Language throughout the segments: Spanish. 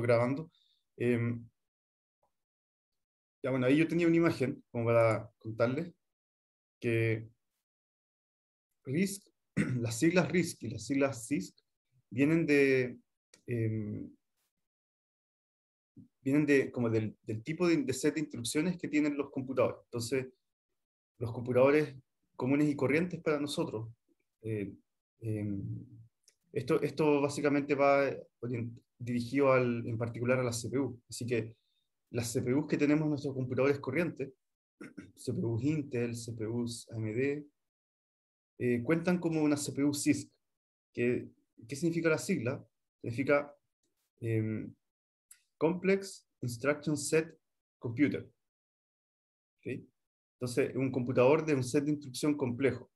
grabando. Em, ya bueno, ahí yo tenía una imagen, como para contarles, que RISC, las siglas RISC y las siglas CISC vienen de, em, vienen de, como del, tipo de, de, set de instrucciones que tienen los computadores. Entonces, los computadores comunes y corrientes para nosotros. Eh, em, esto, esto básicamente va dirigido al, en particular a la CPU. Así que las CPUs que tenemos en nuestros computadores corrientes, CPUs Intel, CPUs AMD, eh, cuentan como una CPU CISC. Que, ¿Qué significa la sigla? Significa em, Complex Instruction Set Computer. Entonces, un computador de un set de instrucción complejo.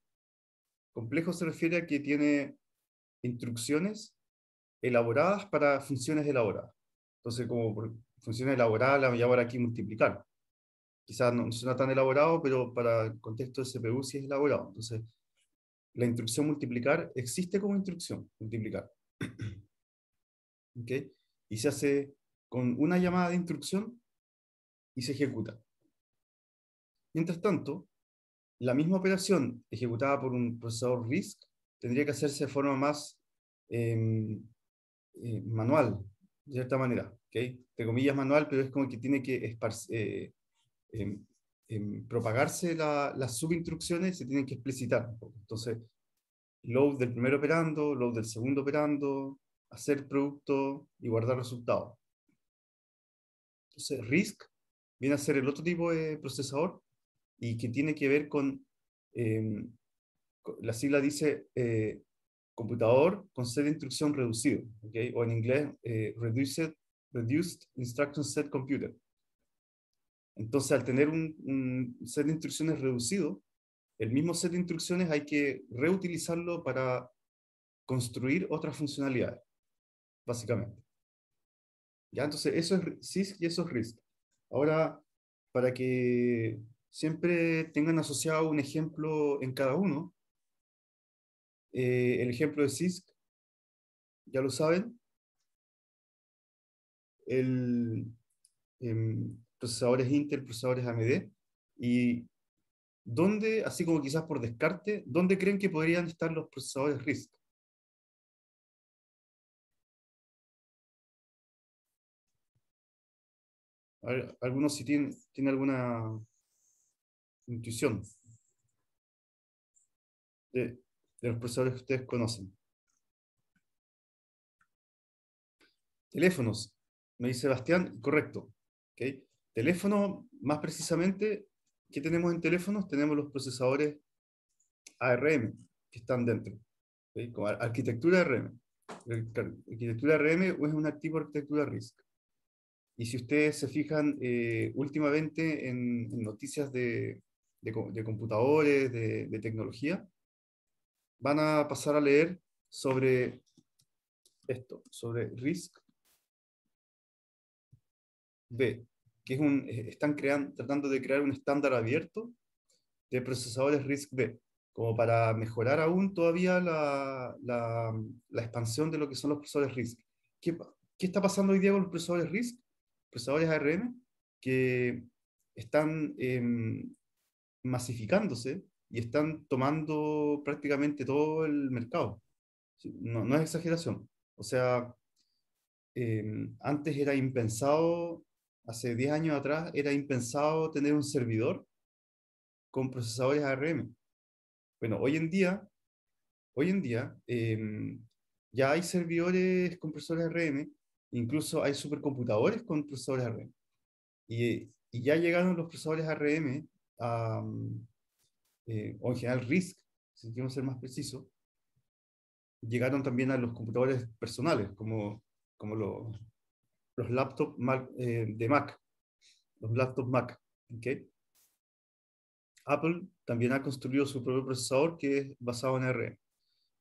Complejo se refiere a que tiene instrucciones elaboradas para funciones elaboradas. Entonces, como por funciones elaboradas, la voy a llevar aquí multiplicar. Quizás no, suena tan elaborado, pero para el contexto de CPU sí es elaborado. Entonces, la instrucción multiplicar existe como instrucción, multiplicar. ¿Ok? Y se hace con una llamada de instrucción y se ejecuta. Mientras tanto, la misma operación ejecutada por un procesador RISC tendría que hacerse de forma más em, eh, manual, de cierta manera, ¿okay? te comillas manual, pero es como que tiene que esparce, eh, em, em, propagarse la, las subinstrucciones, se tienen que explicitar. Entonces, load del primer operando, load del segundo operando, hacer producto y guardar resultado. Entonces, RISC viene a ser el otro tipo de procesador y que tiene que ver con, em, la sigla dice eh, computador con set de instrucción reducido, o en inglés, eh, reduced, Instruction Set Computer. Entonces, al tener un, set de instrucciones reducido, el mismo set de instrucciones hay que reutilizarlo para construir otras funcionalidades, básicamente. Entonces, eso es CISC y eso es RISC. Ahora, para que siempre tengan asociado un ejemplo en cada uno, eh, el ejemplo de CISC, ya lo saben. El, em, procesadores Intel, procesadores AMD. Y dónde, así como quizás por descarte, dónde creen que podrían estar los procesadores RISC. Algunos si tienen, alguna intuición. De, eh, de los procesadores que ustedes conocen. Teléfonos, me dice Sebastián, correcto. ¿Okay? Teléfonos, más precisamente, ¿qué tenemos en teléfonos? Tenemos los procesadores ARM que están dentro, Como arquitectura ARM. Arquitectura ARM es un activo... arquitectura RISC. Y si ustedes se fijan eh, últimamente en, noticias de, de, computadores, de, tecnología, van a pasar a leer sobre esto, sobre RISC B, que es eh, están creando, tratando de crear un estándar abierto de procesadores RISC-B, como para mejorar aún todavía la, expansión de lo que son los procesadores RISC. ¿Qué, está pasando hoy día con los procesadores RISC? Procesadores ARM, que están em, masificándose y están tomando prácticamente todo el mercado. No, no es exageración. O sea, em, antes era impensado, hace 10 años atrás, era impensado tener un servidor con procesadores ARM. Bueno, hoy en día, hoy en día em, ya hay servidores con procesadores ARM, incluso hay supercomputadores con procesadores ARM. Y, y ya llegaron los procesadores ARM a, eh, o en general RISC, si queremos ser más preciso llegaron también a los computadores personales, como, como los los laptops eh, de Mac, los laptops Mac. Apple también ha construido su propio procesador que es basado en ARM.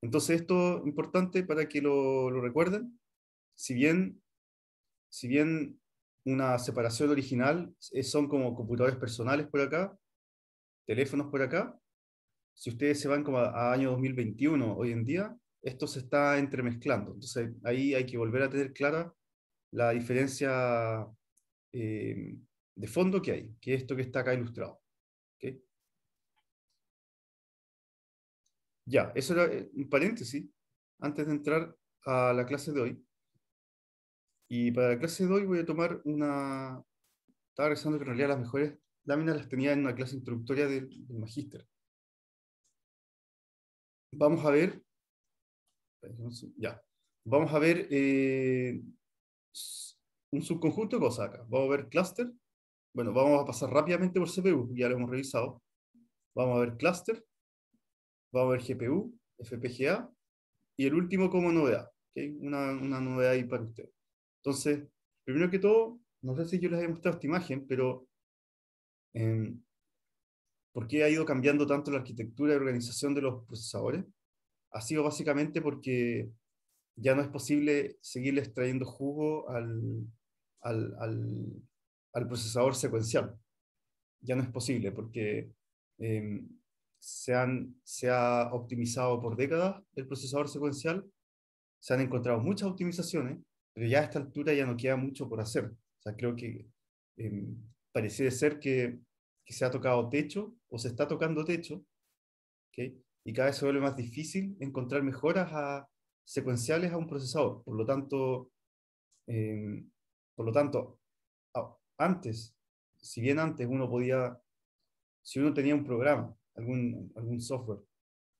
Entonces esto es importante para que lo, lo recuerden. Si bien, si bien una separación original eh, son como computadores personales por acá, teléfonos por acá, si ustedes se van como a, año 2021, hoy en día, esto se está entremezclando. Entonces ahí hay que volver a tener clara la diferencia eh, de fondo que hay, que es esto que está acá ilustrado. Ya, eso era eh, un paréntesis antes de entrar a la clase de hoy. Y para la clase de hoy voy a tomar una... Estaba pensando que en realidad las mejores láminas las tenía en una clase introductoria del, del magíster vamos a ver, ya, vamos a ver eh, un subconjunto de cosas acá. Vamos a ver cluster. Bueno, vamos a pasar rápidamente por CPU, ya lo hemos revisado. Vamos a ver cluster, vamos a ver GPU, FPGA, y el último como novedad, una, una, novedad ahí para ustedes. Entonces, primero que todo, no sé si yo les he mostrado esta imagen, pero em, ¿Por qué ha ido cambiando tanto la arquitectura y organización de los procesadores? Ha sido básicamente porque ya no es posible seguirle extrayendo jugo al, al, al, procesador secuencial. Ya no es posible porque em, se, han, se ha optimizado por décadas el procesador secuencial, se han encontrado muchas optimizaciones, pero ya a esta altura ya no queda mucho por hacer. O sea, creo que eh, pareciera ser que que se ha tocado techo o se está tocando techo, y cada vez se vuelve más difícil encontrar mejoras a, secuenciales a un procesador. Por lo tanto, em, por lo tanto antes, si bien antes uno podía, si uno tenía un programa, algún, algún software,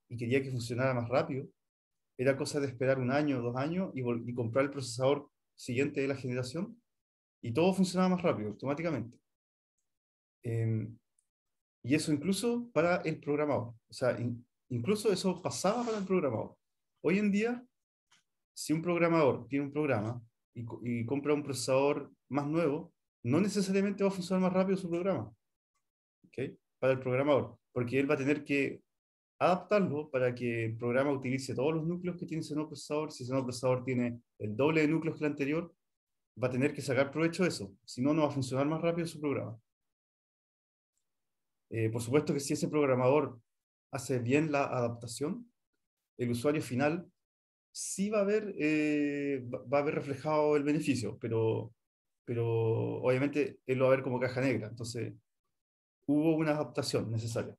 y quería que funcionara más rápido, era cosa de esperar un año o dos años y comprar el procesador siguiente de la generación, y todo funcionaba más rápido, automáticamente. Em, y eso incluso para el programador. O sea, incluso eso pasaba para el programador. Hoy en día, si un programador tiene un programa y, compra un procesador más nuevo, no necesariamente va a funcionar más rápido su programa. Para el programador. Porque él va a tener que adaptarlo para que el programa utilice todos los núcleos que tiene ese nuevo procesador. Si ese nuevo procesador tiene el doble de núcleos que el anterior, va a tener que sacar provecho de eso. Si no, no va a funcionar más rápido su programa. Eh, por supuesto que si ese programador hace bien la adaptación, el usuario final sí va a ver, eh, va a haber reflejado el beneficio, pero, pero obviamente él lo va a ver como caja negra. Entonces, hubo una adaptación necesaria.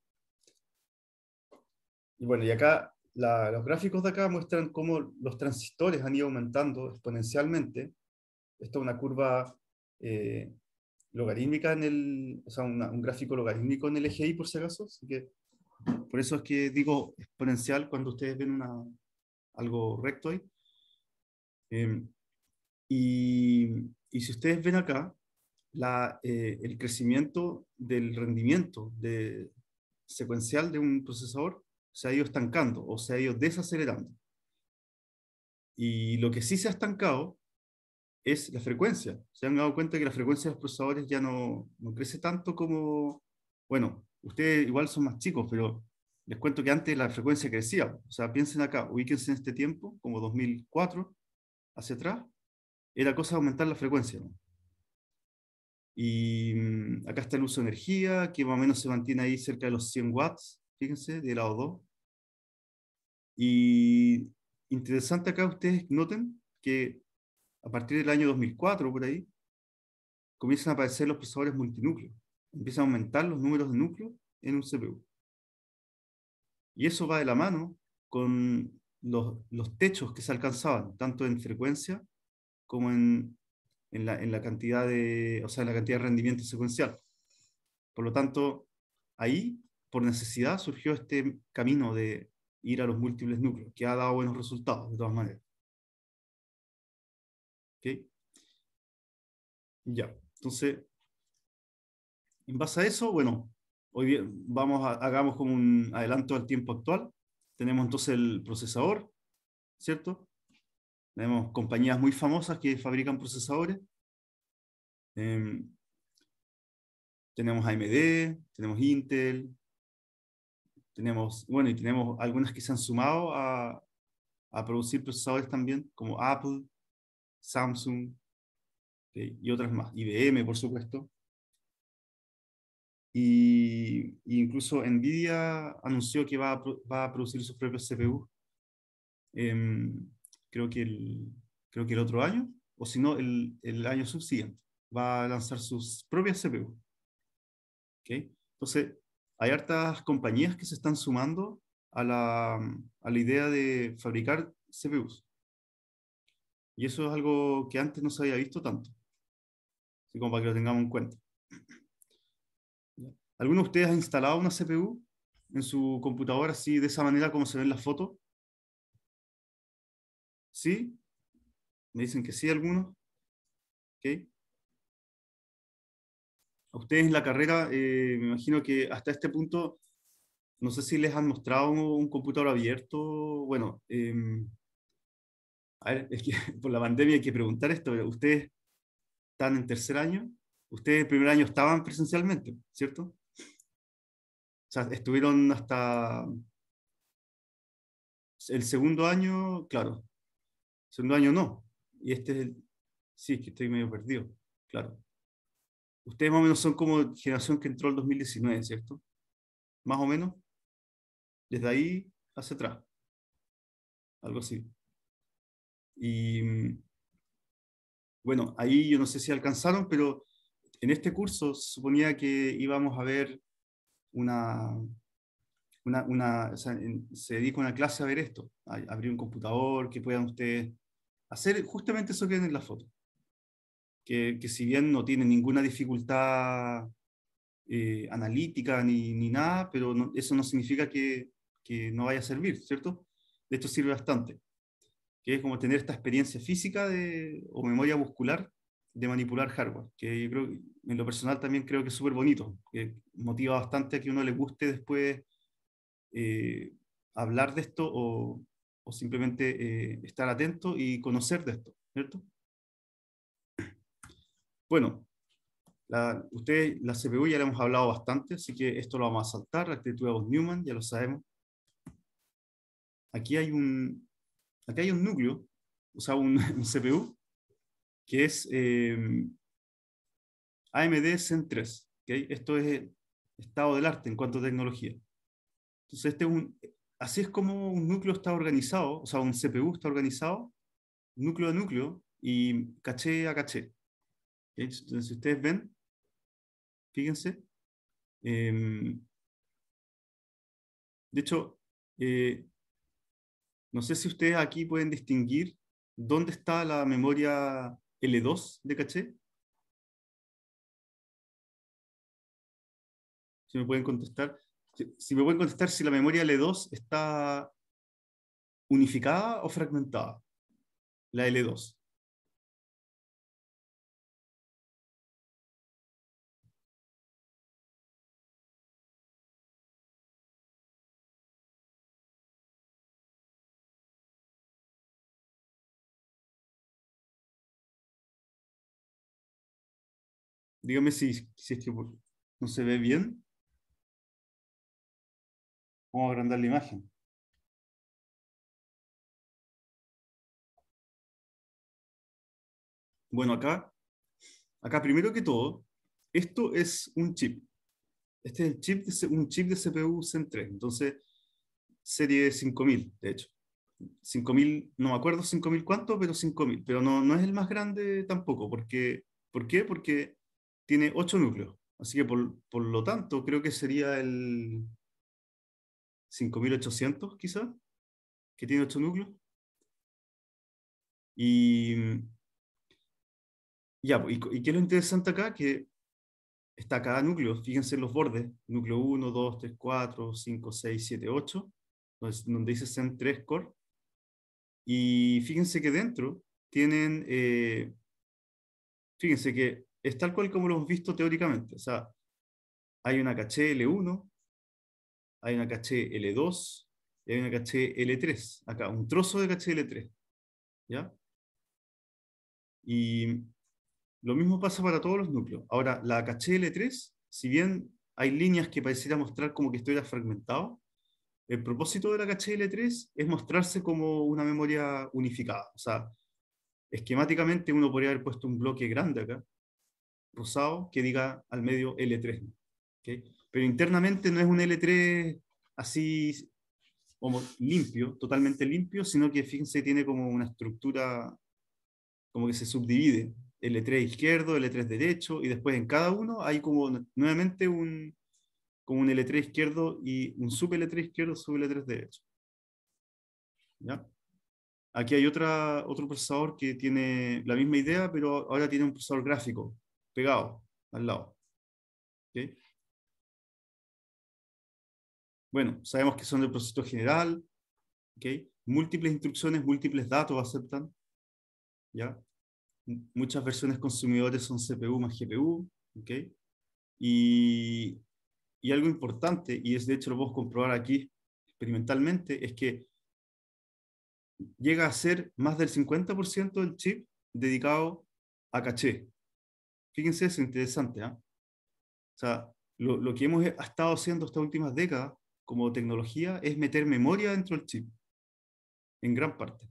Y bueno, y acá los gráficos de acá muestran cómo los transistores han ido aumentando exponencialmente. Esto es una curva eh, logarítmica en el, o sea, un gráfico logarítmico en el eje Y por si acaso, así que por eso es que digo exponencial cuando ustedes ven una, algo recto ahí. Em, y, y, si ustedes ven acá, la, eh, el crecimiento del rendimiento de, secuencial de un procesador se ha ido estancando o se ha ido desacelerando. Y lo que sí se ha estancado es la frecuencia. Se han dado cuenta que la frecuencia de los procesadores ya no, crece tanto como, bueno, ustedes igual son más chicos, pero les cuento que antes la frecuencia crecía. O sea, piensen acá, ubíquense en este tiempo, como 2004, hacia atrás, era cosa de aumentar la frecuencia. Y mm, acá está el uso de energía, que más o menos se mantiene ahí cerca de los 100 watts, fíjense, de lado 2. Y interesante acá ustedes noten que a partir del año 2004, por ahí, comienzan a aparecer los procesadores multinúcleos. Empiezan a aumentar los números de núcleos en un CPU. Y eso va de la mano con los, techos que se alcanzaban, tanto en frecuencia como en, la, cantidad de, o sea, en la cantidad de rendimiento secuencial. Por lo tanto, ahí, por necesidad, surgió este camino de ir a los múltiples núcleos, que ha dado buenos resultados, de todas maneras. ¿Okay? Ya, entonces, en base a eso, bueno, hoy bien, vamos a, hagamos como un adelanto al tiempo actual. Tenemos entonces el procesador, ¿cierto? Tenemos compañías muy famosas que fabrican procesadores. Em, tenemos AMD, tenemos Intel, tenemos, bueno, y tenemos algunas que se han sumado a, a producir procesadores también, como Apple, Samsung y otras más, IBM por supuesto. Y, incluso Nvidia anunció que va a, producir sus propios CPU. Em, creo, que el, creo que el otro año, o si no, el, año subsiguiente, va a lanzar sus propias CPU. Entonces, hay hartas compañías que se están sumando a la, a la idea de fabricar CPUs. Y eso es algo que antes no se había visto tanto. Así como para que lo tengamos en cuenta. ¿Alguno de ustedes ha instalado una CPU en su computadora así, de esa manera como se ven las fotos? ¿Sí? Me dicen que sí algunos. ¿Ok? A ustedes en la carrera, eh, me imagino que hasta este punto, no sé si les han mostrado un, computador abierto. Bueno, em, a ver, es que por la pandemia hay que preguntar esto. ¿Ustedes están en tercer año? Ustedes en primer año estaban presencialmente, ¿cierto? O sea, estuvieron hasta el segundo año, claro. Segundo año no. Y este es el... Sí, que estoy medio perdido, claro. Ustedes más o menos son como generación que entró el 2019, ¿cierto? Más o menos. Desde ahí hacia atrás. Algo así. Y mm, bueno, ahí yo no sé si alcanzaron, pero en este curso suponía que íbamos a ver una, una, o sea, se dedica una clase a ver esto, abrir un computador, que puedan ustedes hacer justamente eso que ven en la foto. Que, que si bien no tiene ninguna dificultad eh, analítica ni, ni, nada, pero eso no significa que, que, no vaya a servir, ¿cierto? De esto sirve bastante que es como tener esta experiencia física de, o memoria muscular de manipular hardware, que yo creo, en lo personal también creo que es súper bonito, que motiva bastante a que uno le guste después eh, hablar de esto o, o simplemente eh, estar atento y conocer de esto, ¿cierto? Bueno, la, usted, la CPU ya la hemos hablado bastante, así que esto lo vamos a saltar, la actitud de Newman, ya lo sabemos. Aquí hay un, Aquí hay un núcleo, o sea, un, CPU, que es em, AMD Zen 3. ¿okay? Esto es estado del arte en cuanto a tecnología. Entonces, este un, así es como un núcleo está organizado, o sea, un CPU está organizado, núcleo a núcleo y caché a caché. Entonces, si ustedes ven, fíjense. Em, de hecho, eh, no sé si ustedes aquí pueden distinguir dónde está la memoria L2 de caché. Si me pueden contestar. Si, me pueden contestar si la memoria L2 está unificada o fragmentada. La L2. Dígame si, si es que no se ve bien. Vamos a agrandar la imagen. Bueno, acá, acá primero que todo, esto es un chip. Este es el chip un chip de CPU Zen 3, entonces serie 5000, de hecho. 5000, no me acuerdo 5000 cuánto, pero 5000, pero no, no es el más grande tampoco, porque ¿por qué? Porque tiene ocho núcleos. Así que por, lo tanto, creo que sería el 5800 quizás, que tiene ocho núcleos. Y ya, pues, y, y qué es lo interesante acá, que está cada núcleo, fíjense en los bordes, núcleo 1, 2, 3, 4, 5, 6, 7, 8, donde dice Zen 3 core. Y fíjense que dentro tienen, eh, fíjense que es tal cual como lo hemos visto teóricamente. O sea, hay una caché L1, hay una caché L2 y hay una caché L3. Acá, un trozo de caché L3. ¿Ya? Y lo mismo pasa para todos los núcleos. Ahora, la caché L3, si bien hay líneas que pareciera mostrar como que estuviera fragmentado, el propósito de la caché L3 es mostrarse como una memoria unificada. O sea, esquemáticamente uno podría haber puesto un bloque grande acá, rosado que diga al medio L3. Pero internamente no es un L3 así como limpio, totalmente limpio, sino que fíjense, tiene como una estructura, como que se subdivide. L3 izquierdo, L3 derecho, y después en cada uno hay como nuevamente un, como un L3 izquierdo y un sub L3 izquierdo, sub L3 derecho. ¿Ya? Aquí hay otra, otro procesador que tiene la misma idea, pero ahora tiene un procesador gráfico, pegado, al lado. Bueno, sabemos que son el proceso general, ¿okay? múltiples instrucciones, múltiples datos aceptan, ¿ya? Muchas versiones consumidores son CPU más GPU, y, algo importante, y es de hecho lo podemos comprobar aquí experimentalmente, es que llega a ser más del 50% del chip dedicado a caché, Fíjense, es interesante. ¿ah? O sea, lo, que hemos eh, estado haciendo estas últimas décadas como tecnología es meter memoria dentro del chip, en gran parte.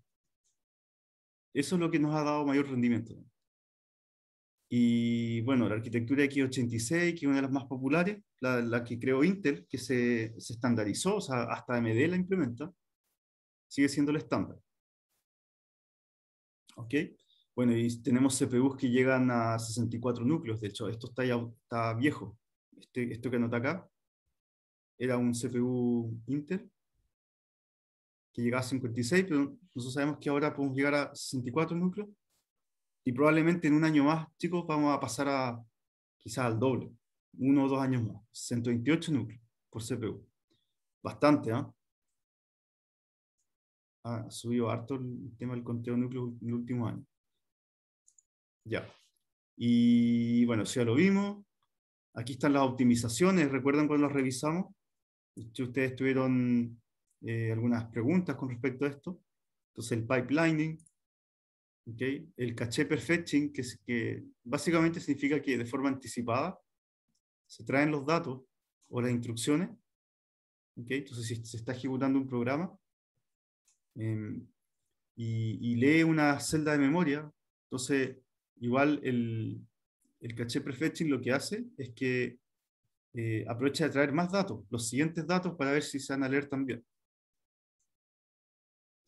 Eso es lo que nos ha dado mayor rendimiento. Y bueno, la arquitectura X86, que es una de las más populares, la, que creó Intel, que se, se estandarizó, o sea, hasta AMD la implementa, sigue siendo el estándar. ¿Ok? Bueno, y tenemos CPUs que llegan a 64 núcleos, de hecho, esto está, ya, está viejo. Este, esto que anota acá era un CPU Intel que llegaba a 56, pero nosotros sabemos que ahora podemos llegar a 64 núcleos y probablemente en un año más, chicos, vamos a pasar a quizás al doble, uno o dos años más, 128 núcleos por CPU. Bastante, ¿ah? Ha subido harto el tema del conteo de núcleos en el último año. Ya. Y bueno, si ya lo vimos. Aquí están las optimizaciones. ¿Recuerdan cuando las revisamos? Si ustedes tuvieron eh, algunas preguntas con respecto a esto. Entonces, el pipelining, okay. el caché perfecting, que, que básicamente significa que de forma anticipada se traen los datos o las instrucciones. Okay. Entonces, si se está ejecutando un programa em, y, y lee una celda de memoria, entonces Igual el, caché prefetching lo que hace es que eh, aprovecha de traer más datos, los siguientes datos para ver si se van a leer también.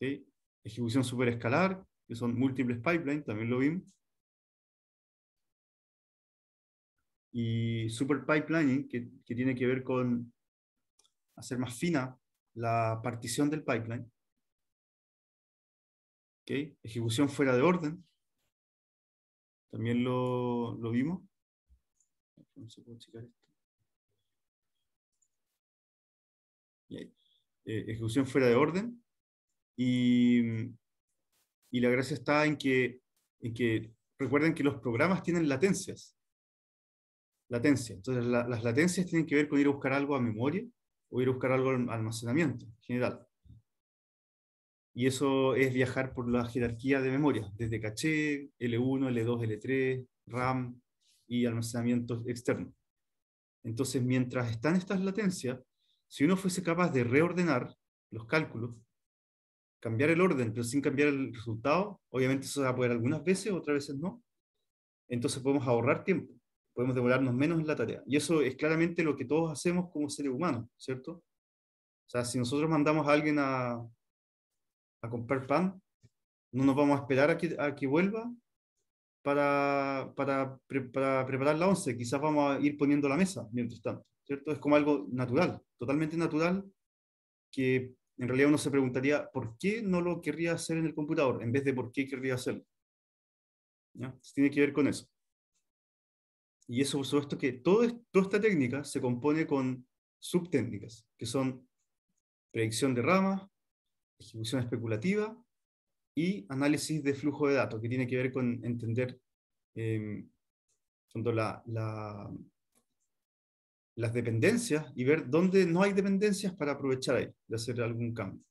ejecución Ejecución superescalar, que son múltiples pipelines, también lo vimos. Y super pipelining, que, que tiene que ver con hacer más fina la partición del pipeline. Ejecución fuera de orden, también lo, vimos. Eh, ejecución fuera de orden. Y, la gracia está en que, que recuerden que los programas tienen latencias. Latencia. Entonces, las latencias tienen que ver con ir a buscar algo a memoria o ir a buscar algo al almacenamiento en general y eso es viajar por la jerarquía de memoria, desde caché, L1, L2, L3, RAM y almacenamiento externo. Entonces, mientras están estas latencias, si uno fuese capaz de reordenar los cálculos, cambiar el orden, pero sin cambiar el resultado, obviamente eso se va a poder algunas veces, otras veces no, entonces podemos ahorrar tiempo, podemos demorarnos menos en la tarea. Y eso es claramente lo que todos hacemos como seres humanos, ¿cierto? O sea, si nosotros mandamos a alguien a, a comprar pan, no nos vamos a esperar a que, a vuelva para, para, preparar la once. Quizás vamos a ir poniendo la mesa mientras tanto, ¿cierto? Es como algo natural, totalmente natural, que en realidad uno se preguntaría por qué no lo querría hacer en el computador en vez de por qué querría hacerlo. Tiene que ver con eso. Y eso, por supuesto, que todo, toda esta técnica se compone con subtécnicas, que son predicción de ramas, ejecución especulativa y análisis de flujo de datos, que tiene que ver con entender em, las dependencias y ver dónde no hay dependencias para aprovechar ahí, de hacer algún cambio.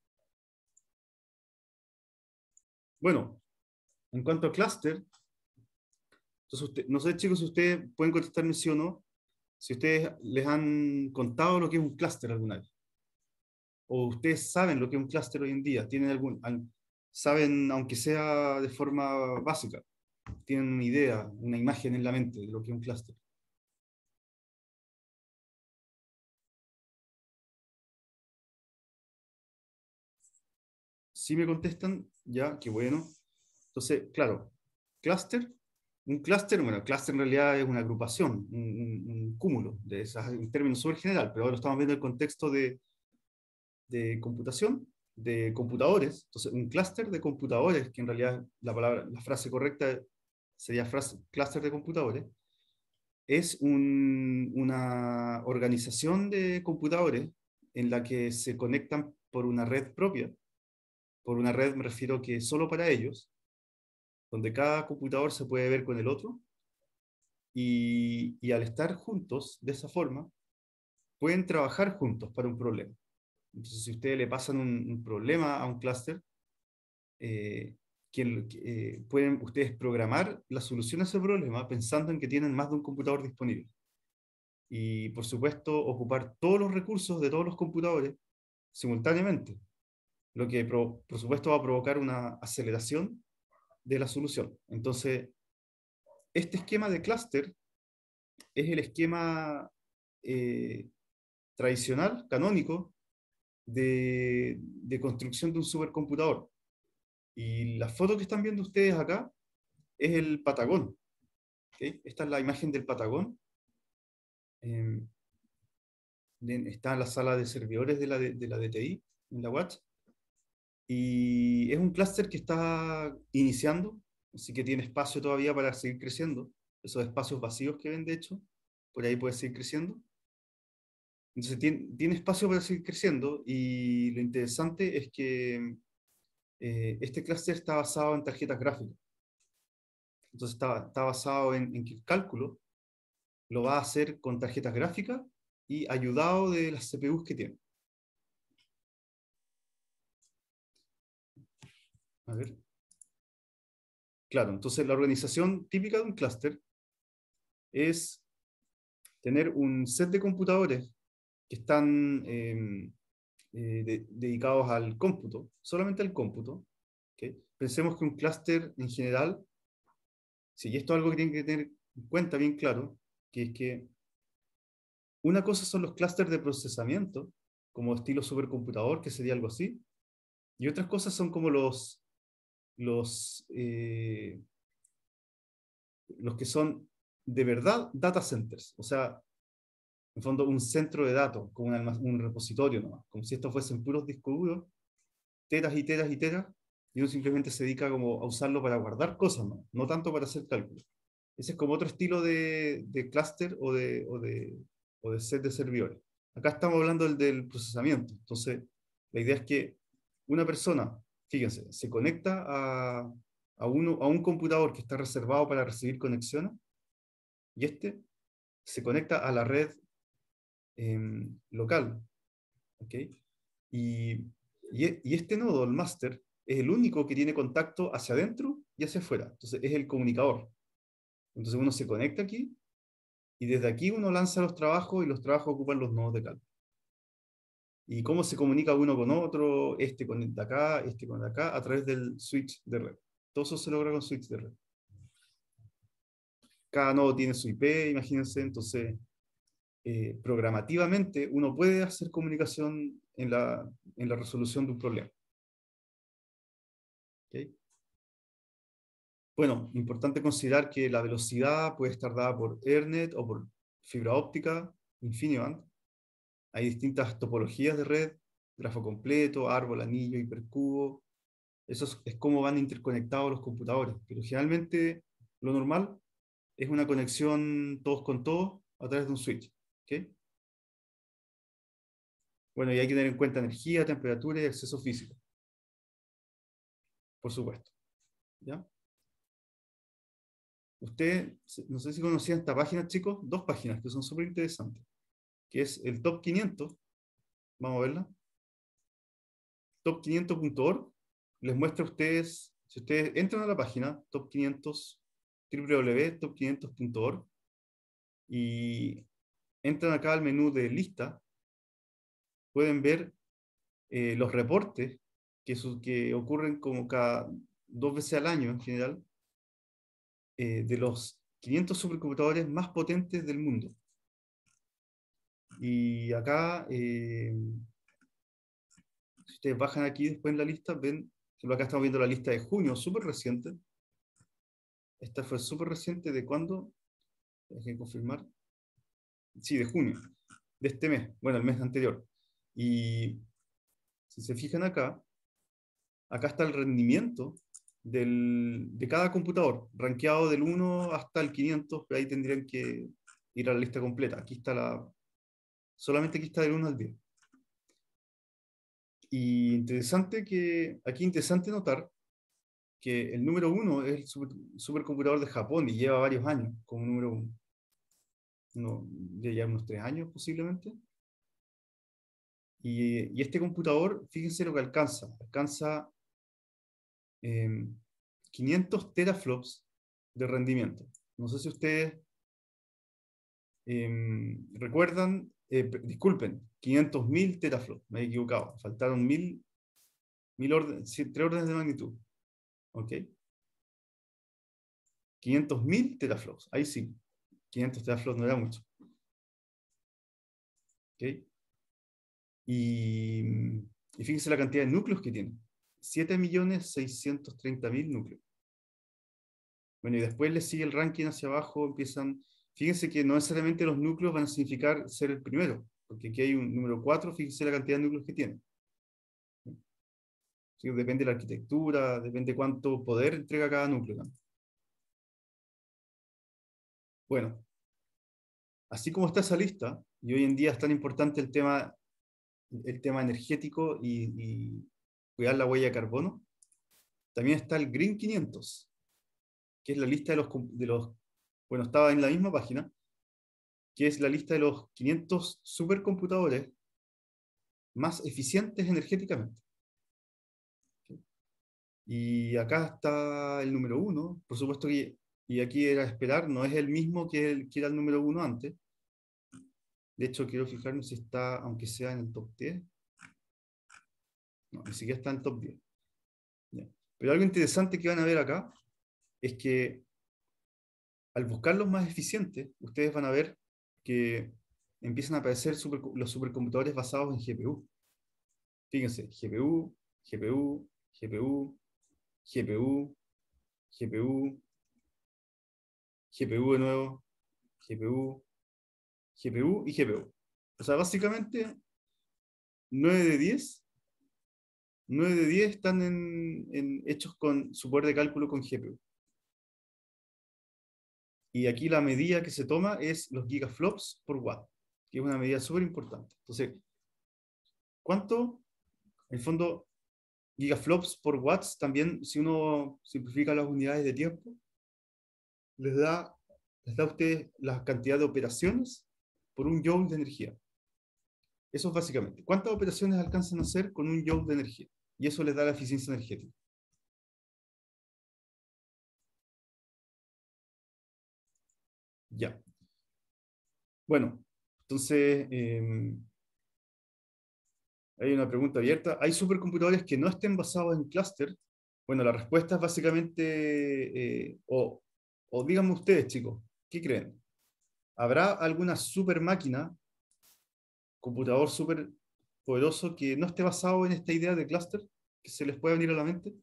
Bueno, en cuanto a clúster, no sé chicos si ustedes pueden contestarme sí o no, si ustedes les han contado lo que es un clúster alguna vez o ustedes saben lo que es un clúster hoy en día, tienen algún, saben, aunque sea de forma básica, tienen una idea, una imagen en la mente de lo que es un clúster. Si me contestan, ya, qué bueno. Entonces, claro, clúster, un clúster, bueno, clúster en realidad es una agrupación, un, cúmulo de esas, en términos sobre general, pero ahora estamos viendo el contexto de, de computación, de computadores, entonces un clúster de computadores, que en realidad la, palabra, la frase correcta sería clúster de computadores, es una organización de computadores en la que se conectan por una red propia. Por una red me refiero que solo para ellos, donde cada computador se puede ver con el otro y al estar juntos de esa forma, pueden trabajar juntos para un problema. Entonces, si ustedes le pasan un, problema a un clúster, eh, eh, pueden ustedes programar la solución a ese problema pensando en que tienen más de un computador disponible. Y, por supuesto, ocupar todos los recursos de todos los computadores simultáneamente, lo que, por, supuesto, va a provocar una aceleración de la solución. Entonces, este esquema de clúster es el esquema eh, tradicional, canónico, de, construcción de un supercomputador. Y la foto que están viendo ustedes acá es el Patagón. Esta es la imagen del Patagón. Em, está en la sala de servidores de la, de, DTI, en la Watch. Y es un clúster que está iniciando, así que tiene espacio todavía para seguir creciendo. Esos espacios vacíos que ven, de hecho, por ahí puede seguir creciendo. Entonces tiene, espacio para seguir creciendo y lo interesante es que eh, este clúster está basado en tarjetas gráficas. Entonces está, basado en, en, que el cálculo lo va a hacer con tarjetas gráficas y ayudado de las CPUs que tiene. A ver. Claro, entonces la organización típica de un clúster es tener un set de computadores que están em, eh, dedicados al cómputo, solamente al cómputo. Pensemos que un clúster en general, si esto es algo que tienen que tener en cuenta bien claro, que es que una cosa son los clústeres de procesamiento, como estilo supercomputador, que sería algo así, y otras cosas son como los, los, eh, los que son de verdad data centers, o sea, en fondo, un centro de datos, como un, repositorio nomás, como si esto fuesen puros discos duros, teras y teras y teras, y uno simplemente se dedica como a usarlo para guardar cosas, no, tanto para hacer cálculos. Ese es como otro estilo de, de clúster o de, o, de, o de set de servidores. Acá estamos hablando del, del procesamiento. Entonces, la idea es que una persona, fíjense, se conecta a, a, uno, a un computador que está reservado para recibir conexiones y este se conecta a la red Em, local. ¿okay? Y, e, y, este nodo, el master es el único que tiene contacto hacia adentro y hacia afuera. Entonces es el comunicador. Entonces uno se conecta aquí y desde aquí uno lanza los trabajos y los trabajos ocupan los nodos de cal. ¿Y cómo se comunica uno con otro? Este con el de acá, este con el de acá, a través del switch de red. Todo eso se logra con switch de red. Cada nodo tiene su IP, imagínense, entonces eh, programativamente uno puede hacer comunicación en la, resolución de un problema. Bueno, importante considerar que la velocidad puede estar dada por Ethernet o por fibra óptica, InfiniBand. Hay distintas topologías de red, grafo completo, árbol, anillo, hipercubo. Eso es, es cómo van interconectados los computadores. Pero generalmente lo normal es una conexión todos con todos a través de un switch. Bueno, y hay que tener en cuenta energía, temperatura y acceso físico. Por supuesto. ¿Ya? Usted, no sé si conocían esta página, chicos, dos páginas que son súper interesantes, que es el Top 500. Vamos a verla. Top500.org les muestra a ustedes, si ustedes entran a la página top500 www.top500.org y entran acá al menú de lista, pueden ver eh, los reportes que, que ocurren como cada dos veces al año en general, eh, de los 500 supercomputadores más potentes del mundo. Y acá, eh, si ustedes bajan aquí después en la lista, ven, acá estamos viendo la lista de junio, súper reciente. Esta fue súper reciente, ¿de cuándo? dejen confirmar sí, de junio, de este mes, bueno, el mes anterior. Y si se fijan acá, acá está el rendimiento de cada computador, rankeado del 1 hasta el 500, pero ahí tendrían que ir a la lista completa. Aquí está la... Solamente aquí está del 1 al 10. Y interesante que, aquí interesante notar que el número 1 es el supercomputador de Japón y lleva varios años como número 1 de ya unos tres años posiblemente. Y, este computador, fíjense lo que alcanza. Alcanza 500 em, teraflops de rendimiento. No sé si ustedes em, recuerdan, eh, disculpen, 500.000 teraflops, me he equivocado. Faltaron 1.000, mil órdenes, tres órdenes de magnitud. ¿Ok? 500.000 teraflops, ahí sí. 500 teraflops no era mucho. Y, fíjense la cantidad de núcleos que tiene. 7.630.000 núcleos. Bueno, y después le sigue el ranking hacia abajo, empiezan... Fíjense que no necesariamente los núcleos van a significar ser el primero, porque aquí hay un número 4, fíjense la cantidad de núcleos que tiene. Depende de la arquitectura, depende cuánto poder entrega cada núcleo. Bueno, así como está esa lista, y hoy en día es tan importante el tema, el tema energético y, cuidar la huella de carbono, también está el Green 500, que es la lista de los, de los bueno, estaba en la misma página, que es la lista de los 500 supercomputadores más eficientes energéticamente. Y acá está el número uno. Por supuesto que y aquí era esperar, no es el mismo que, era el número uno antes. De hecho, quiero fijarme si está, aunque sea en el top 10. No, ni siquiera está en el top 10. Pero algo interesante que van a ver acá es que al buscar los más eficientes, ustedes van a ver que empiezan a aparecer los supercomputadores basados en GPU. Fíjense, GPU, GPU, GPU, GPU, GPU, GPU de nuevo, GPU, GPU y GPU. O sea, básicamente 9 de 10, 9 de 10 están en, hechos con su poder de cálculo con GPU. Y aquí la medida que se toma es los gigaflops por watt, que es una medida súper importante. Entonces, ¿cuánto? En el fondo, gigaflops por watts también, si uno simplifica las unidades de tiempo, les da, les a ustedes la cantidad de operaciones por un joule de energía. Eso es básicamente. ¿Cuántas operaciones alcanzan a hacer con un joule de energía? Y eso les da la eficiencia energética. Ya. Bueno, entonces, em, hay una pregunta abierta. ¿Hay supercomputadores que no estén basados en clúster? Bueno, la respuesta es básicamente, eh, o o díganme ustedes, chicos, ¿qué creen? ¿Habrá alguna super máquina, computador super poderoso que no esté basado en esta idea de clúster que se les puede venir a la mente?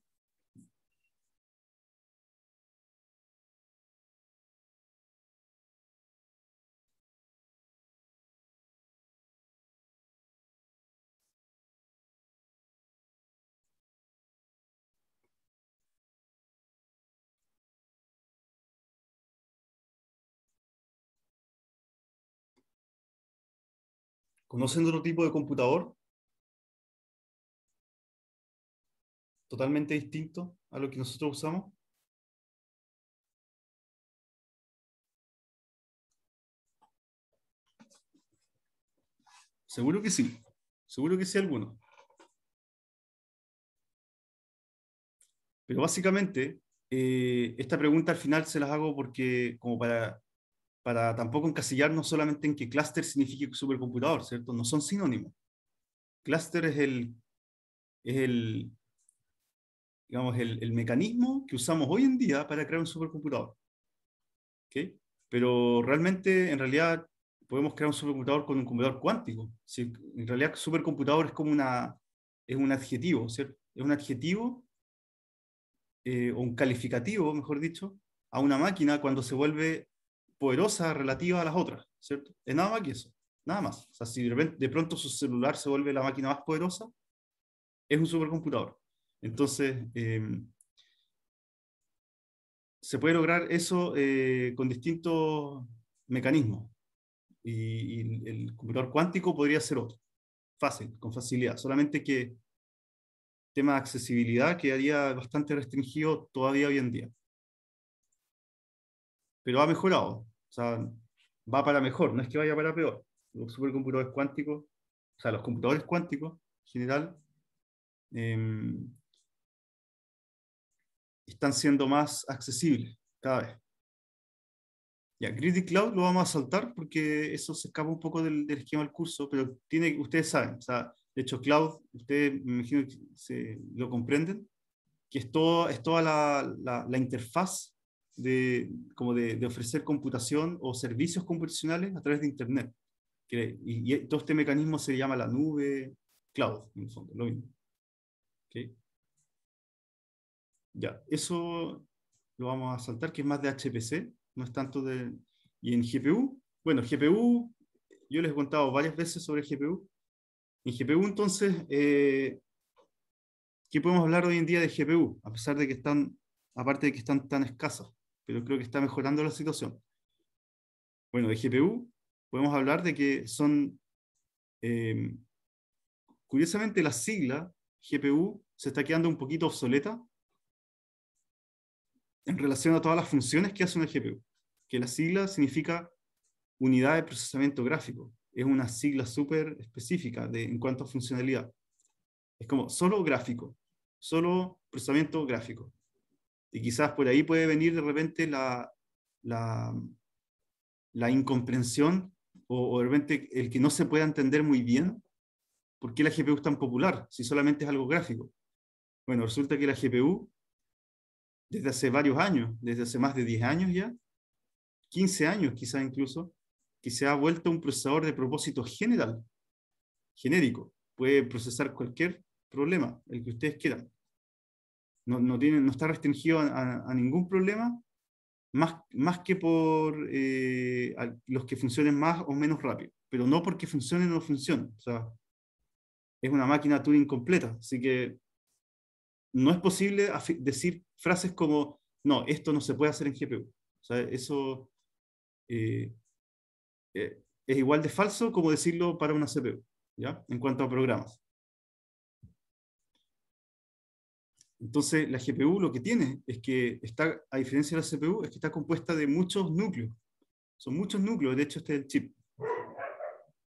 ¿Conocen otro tipo de computador? Totalmente distinto a lo que nosotros usamos. Seguro que sí. Seguro que sí alguno. Pero básicamente, eh, esta pregunta al final se las hago porque como para para tampoco encasillarnos solamente en que clúster signifique supercomputador, ¿cierto? No son sinónimos. Cluster es el, es el digamos, el, el, mecanismo que usamos hoy en día para crear un supercomputador. ¿ok? Pero realmente, en realidad, podemos crear un supercomputador con un computador cuántico. en realidad, supercomputador es como una, es un adjetivo, ¿cierto? Es un adjetivo eh, o un calificativo, mejor dicho, a una máquina cuando se vuelve poderosa relativa a las otras, ¿cierto? Es nada más que eso, nada más. O sea, si de, pronto su celular se vuelve la máquina más poderosa, es un supercomputador. Entonces, em, se puede lograr eso eh, con distintos mecanismos. Y, el computador cuántico podría ser otro, fácil, con facilidad. Solamente que tema de accesibilidad quedaría bastante restringido todavía hoy en día pero ha mejorado. O sea, va para mejor, no es que vaya para peor. Los supercomputadores cuánticos, o sea, los computadores cuánticos en general, em, están siendo más accesibles cada vez. Ya, y Cloud lo vamos a saltar porque eso se escapa un poco del, esquema del curso, pero tiene, ustedes saben, o sea, de hecho, Cloud, ustedes me imagino que se, lo comprenden, que es, todo, es toda la, la interfaz de, como de, ofrecer computación o servicios computacionales a través de Internet. y, todo este mecanismo se llama la nube cloud, en el fondo, lo mismo. Ya, eso lo vamos a saltar, que es más de HPC, no es tanto de... Y en GPU, bueno, GPU, yo les he contado varias veces sobre GPU. En GPU, entonces, eh, ¿qué podemos hablar hoy en día de GPU? A pesar de que están, aparte de que están tan escasas pero creo que está mejorando la situación. Bueno, de GPU podemos hablar de que son, em, curiosamente la sigla GPU se está quedando un poquito obsoleta en relación a todas las funciones que hace una GPU, que la sigla significa unidad de procesamiento gráfico, es una sigla súper específica de, en cuanto a funcionalidad. Es como solo gráfico, solo procesamiento gráfico. Y quizás por ahí puede venir de repente la, la, la incomprensión o, o, de repente el que no se pueda entender muy bien por qué la GPU es tan popular, si solamente es algo gráfico. Bueno, resulta que la GPU, desde hace varios años, desde hace más de 10 años ya, 15 años quizás incluso, que se ha vuelto un procesador de propósito general, genérico. Puede procesar cualquier problema, el que ustedes quieran no, no, está restringido a, ningún problema, más, más que por eh, los que funcionen más o menos rápido, pero no porque funcionen o no funcionen. es una máquina Turing completa, así que no es posible decir frases como, no, esto no se puede hacer en GPU. eso eh, eh, es igual de falso como decirlo para una CPU, ¿ya? En cuanto a programas. Entonces, la GPU lo que tiene es que está, a diferencia de la CPU, es que está compuesta de muchos núcleos. Son muchos núcleos, de hecho, este es el chip.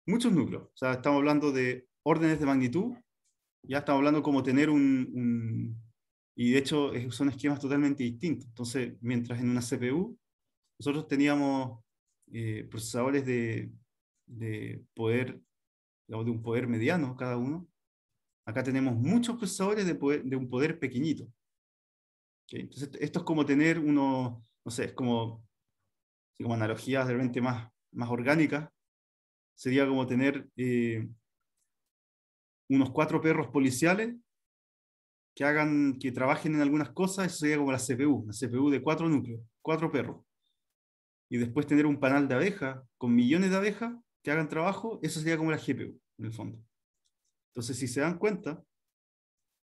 Muchos núcleos. O sea, estamos hablando de órdenes de magnitud, ya estamos hablando como tener un, y de hecho son esquemas totalmente distintos. Entonces, mientras en una CPU, nosotros teníamos eh, procesadores de, de poder, digamos, de un poder mediano cada uno, Acá tenemos muchos procesadores de, un poder pequeñito. Entonces, esto es como tener uno, no sé, es como, como analogías de repente más, más orgánicas. Sería como tener eh, unos cuatro perros policiales que hagan, que trabajen en algunas cosas, eso sería como la CPU, la CPU de cuatro núcleos, cuatro perros. Y después tener un panal de abejas con millones de abejas que hagan trabajo, eso sería como la GPU, en el fondo. Entonces, si se dan cuenta,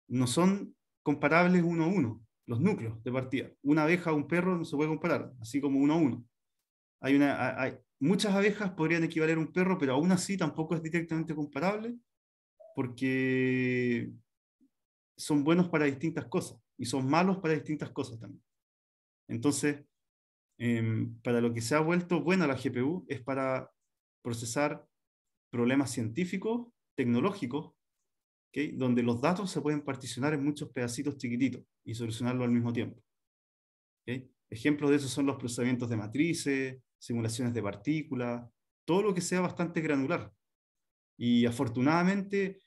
no son comparables uno a uno los núcleos de partida. Una abeja o un perro no se puede comparar, así como uno a uno. Hay una, muchas abejas podrían equivaler a un perro, pero aún así tampoco es directamente comparable porque son buenos para distintas cosas y son malos para distintas cosas también. Entonces, em, para lo que se ha vuelto buena la GPU es para procesar problemas científicos tecnológico, donde los datos se pueden particionar en muchos pedacitos chiquititos y solucionarlo al mismo tiempo. Ejemplos de eso son los procesamientos de matrices, simulaciones de partículas, todo lo que sea bastante granular. Y afortunadamente,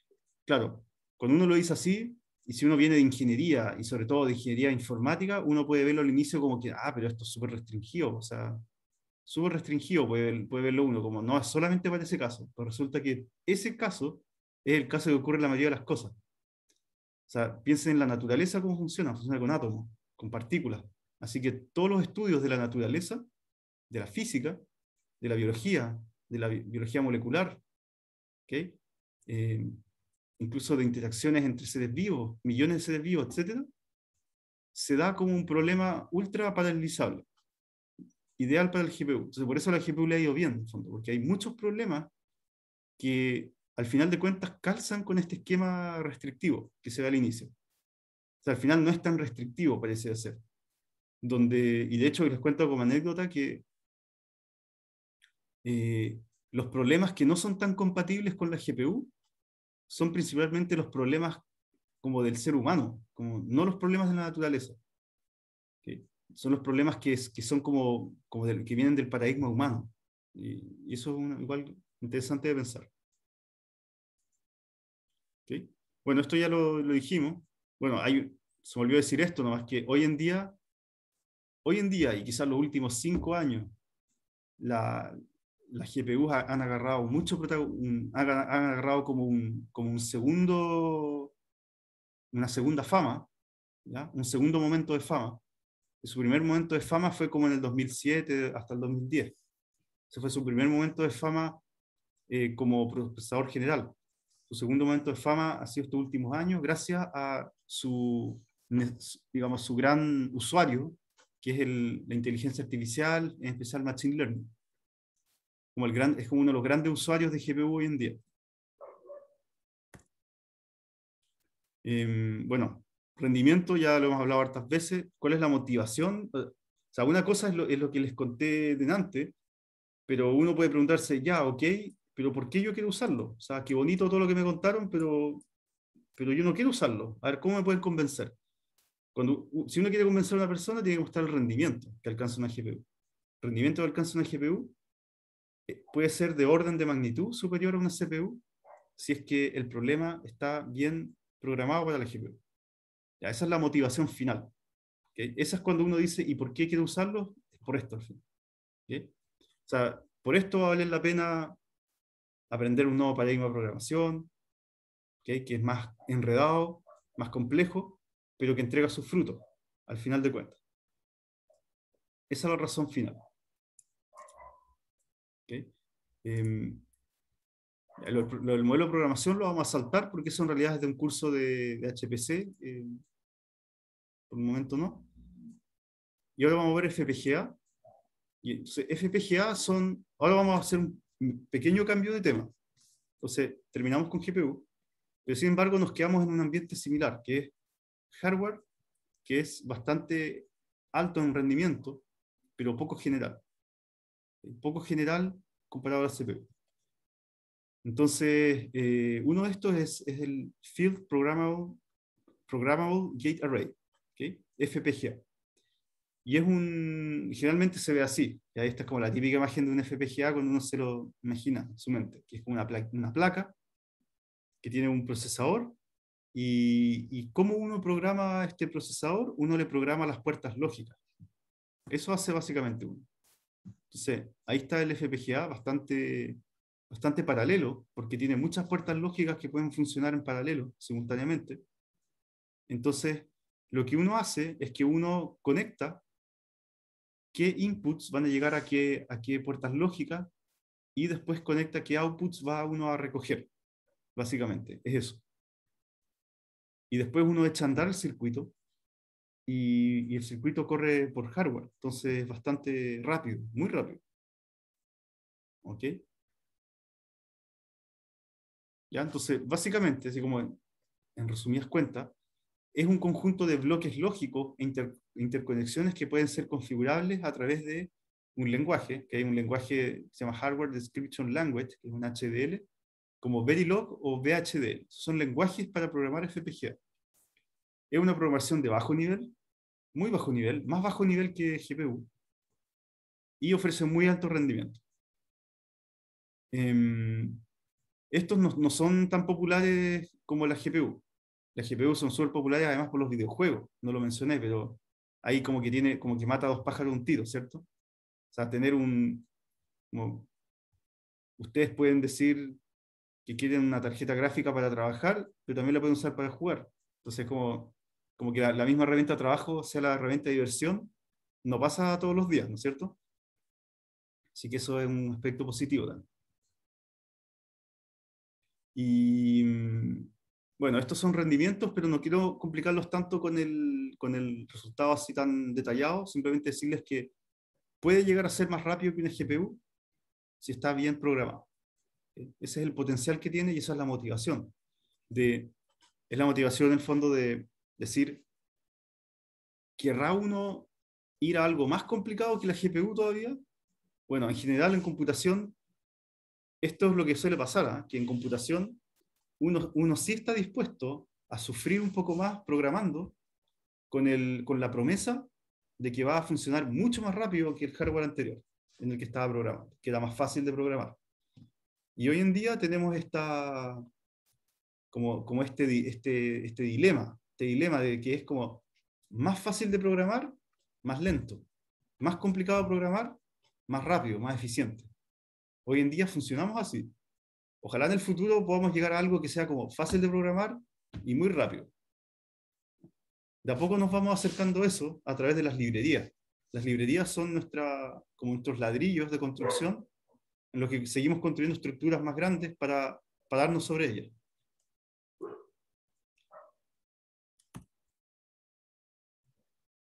claro, cuando uno lo dice así, y si uno viene de ingeniería, y sobre todo de ingeniería informática, uno puede verlo al inicio como que, ah, pero esto es súper restringido, o sea, súper restringido puede, verlo uno, como no es solamente para ese caso, pero resulta que ese caso es el caso que ocurre en la mayoría de las cosas. O sea, piensen en la naturaleza, cómo funciona, funciona con átomos, con partículas. Así que todos los estudios de la naturaleza, de la física, de la biología, de la biología molecular, eh, incluso de interacciones entre seres vivos, millones de seres vivos, etc., se da como un problema ultra paralelizable ideal para el GPU. por eso la GPU le ha ido bien, fondo, porque hay muchos problemas que al final de cuentas calzan con este esquema restrictivo que se ve al inicio. O sea, al final no es tan restrictivo, parece ser. Donde, y de hecho les cuento como anécdota que eh, los problemas que no son tan compatibles con la GPU son principalmente los problemas como del ser humano, como no los problemas de la naturaleza. ¿Okay? son los problemas que, son como, como que vienen del paradigma humano. Y, eso es igual interesante de pensar. Bueno, esto ya lo, dijimos. Bueno, hay, se me olvidó decir esto, nomás que hoy en día, hoy en día y quizás los últimos cinco años, la, las GPUs han agarrado mucho han agarrado como un, como un segundo, una segunda fama, un segundo momento de fama, su primer momento de fama fue como en el 2007 hasta el 2010. Ese fue su primer momento de fama eh, como procesador general. Su segundo momento de fama ha sido estos últimos años gracias a su, digamos, su gran usuario, que es el, la inteligencia artificial, en especial Machine Learning. Como el gran, es como uno de los grandes usuarios de GPU hoy en día. Em, bueno, rendimiento, ya lo hemos hablado hartas veces, cuál es la motivación. O sea, una cosa es lo, que les conté de pero uno puede preguntarse, ya, ok, pero ¿por qué yo quiero usarlo? O sea, qué bonito todo lo que me contaron, pero, pero yo no quiero usarlo. A ver, ¿cómo me pueden convencer? Cuando, si uno quiere convencer a una persona, tiene que mostrar el rendimiento que alcanza una GPU. El rendimiento que alcanza una GPU eh, puede ser de orden de magnitud superior a una CPU si es que el problema está bien programado para la GPU esa es la motivación final. Esa es cuando uno dice, ¿y por qué quiero usarlo? es Por esto, al final. O sea, por esto va la pena aprender un nuevo paradigma de programación, que es más enredado, más complejo, pero que entrega su fruto al final de cuentas. Esa es la razón final. Em, el modelo de programación lo vamos a saltar porque son realidades de un curso de, HPC. Em, por el momento no. Y ahora vamos a ver FPGA. Y entonces, FPGA son, ahora vamos a hacer un pequeño cambio de tema. Entonces, terminamos con GPU, pero sin embargo nos quedamos en un ambiente similar, que es hardware, que es bastante alto en rendimiento, pero poco general. Eh, poco general comparado a la CPU. Entonces, eh, uno de estos es, el Field Programmable, Programmable Gate Array. FPGA. Y es un, generalmente se ve así, Y está es como la típica imagen de un FPGA cuando uno se lo imagina en su mente, que es como una, placa, una placa que tiene un procesador y, y cómo uno programa este procesador, uno le programa las puertas lógicas. Eso hace básicamente uno. Entonces, ahí está el FPGA bastante, bastante paralelo, porque tiene muchas puertas lógicas que pueden funcionar en paralelo, simultáneamente. Entonces, lo que uno hace es que uno conecta qué inputs van a llegar a qué, a qué puertas lógicas y después conecta qué outputs va uno a recoger. Básicamente, es eso. Y después uno echa a andar el circuito y, el circuito corre por hardware. Entonces es bastante rápido, muy rápido. ¿Ok? Ya, entonces, básicamente, así como en resumidas cuentas, es un conjunto de bloques lógicos e interconexiones que pueden ser configurables a través de un lenguaje, que hay un lenguaje que se llama Hardware Description Language, que es un HDL, como Verilog o VHDL. Son lenguajes para programar FPGA. Es una programación de bajo nivel, muy bajo nivel, más bajo nivel que GPU, y ofrece muy alto rendimiento. Em, estos no, no, son tan populares como la GPU las GPU son súper populares además por los videojuegos, no lo mencioné, pero ahí como que tiene, como que mata dos pájaros un tiro, ¿cierto? O sea, tener un, ustedes pueden decir que quieren una tarjeta gráfica para trabajar, pero también la pueden usar para jugar. Entonces, como, como que la, misma herramienta de trabajo sea la herramienta de diversión, no pasa todos los días, ¿no es cierto? Así que eso es un aspecto positivo también. Y mm, bueno, estos son rendimientos, pero no quiero complicarlos tanto con el, con el resultado así tan detallado. Simplemente decirles que puede llegar a ser más rápido que una GPU si está bien programado. Eh, ese es el potencial que tiene y esa es la motivación. De, es la motivación en el fondo de decir, ¿querrá uno ir a algo más complicado que la GPU todavía? Bueno, en general en computación, esto es lo que suele pasar, ¿ah? que en computación uno, sí está dispuesto a sufrir un poco más programando con, el, con la promesa de que va a funcionar mucho más rápido que el hardware anterior en el que estaba programado, que era más fácil de programar. Y hoy en día tenemos esta, como, como este, este, este dilema, este dilema de que es como más fácil de programar, más lento, más complicado de programar, más rápido, más eficiente. Hoy en día funcionamos así. Ojalá en el futuro podamos llegar a algo que sea como fácil de programar y muy rápido. De a poco nos vamos acercando a eso a través de las librerías. Las librerías son nuestra, como nuestros ladrillos de construcción en los que seguimos construyendo estructuras más grandes para pararnos sobre ellas.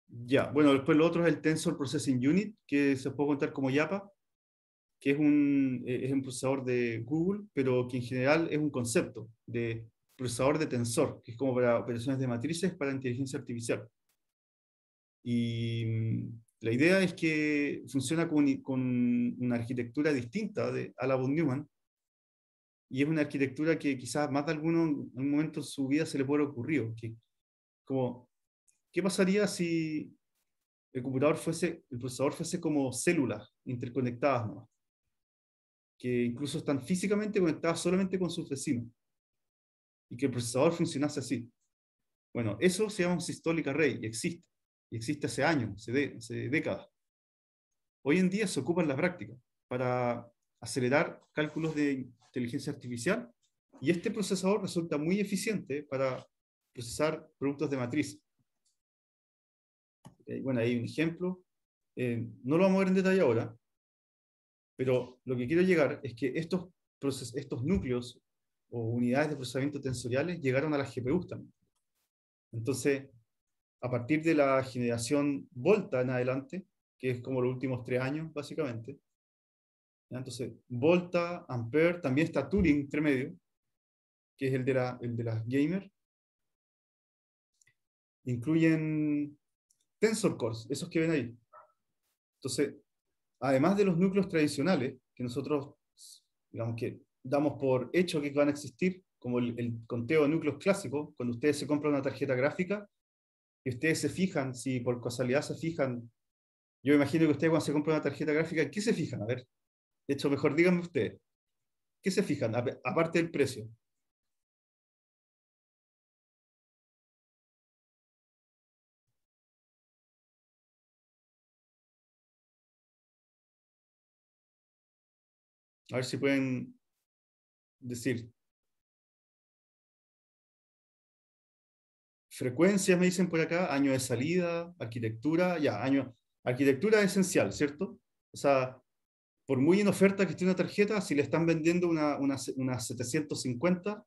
Ya, bueno, después lo otro es el Tensor Processing Unit, que se puede contar como YAPA, que eh, es un, procesador de Google, pero que en general es un concepto de procesador de tensor, que es como para operaciones de matrices para inteligencia artificial. Y mm, la idea es que funciona con, una arquitectura distinta de, a la von Neumann, y es una arquitectura que quizás más de alguno en un momento de su vida se le puede ocurrir. Que, como, ¿Qué pasaría si el computador fuese, el procesador fuese como células interconectadas que incluso están físicamente conectadas solamente con sus vecinos y que el procesador funcionase así. Bueno, eso se llama un sistólica array y existe, y existe hace años, hace, décadas. Hoy en día se ocupa en prácticas para acelerar cálculos de inteligencia artificial y este procesador resulta muy eficiente para procesar productos de matriz. bueno, ahí un ejemplo. Eh, no lo vamos a ver en detalle ahora, pero lo que quiero llegar es que estos, estos núcleos o unidades de procesamiento tensoriales llegaron a las GPUs también. Entonces, a partir de la generación Volta en adelante, que es como los últimos tres años, básicamente, entonces, Volta, Ampere, también está Turing intermedio que es el de, la, el de las gamer, incluyen tensor cores, esos que ven ahí. Entonces, además de los núcleos tradicionales, que nosotros, digamos que damos por hecho que van a existir, como el, conteo de núcleos clásico, cuando ustedes se compran una tarjeta gráfica y ustedes se fijan, si por casualidad se fijan, yo imagino que ustedes cuando se compran una tarjeta gráfica, ¿qué se fijan? A ver, de hecho, mejor díganme ustedes, ¿qué se fijan? Aparte del precio, A ver si pueden decir. Frecuencias, me dicen por acá, año de salida, arquitectura, ya, año. Arquitectura es esencial, ¿cierto? O sea, por muy en oferta que esté una tarjeta, si le están vendiendo unas 750,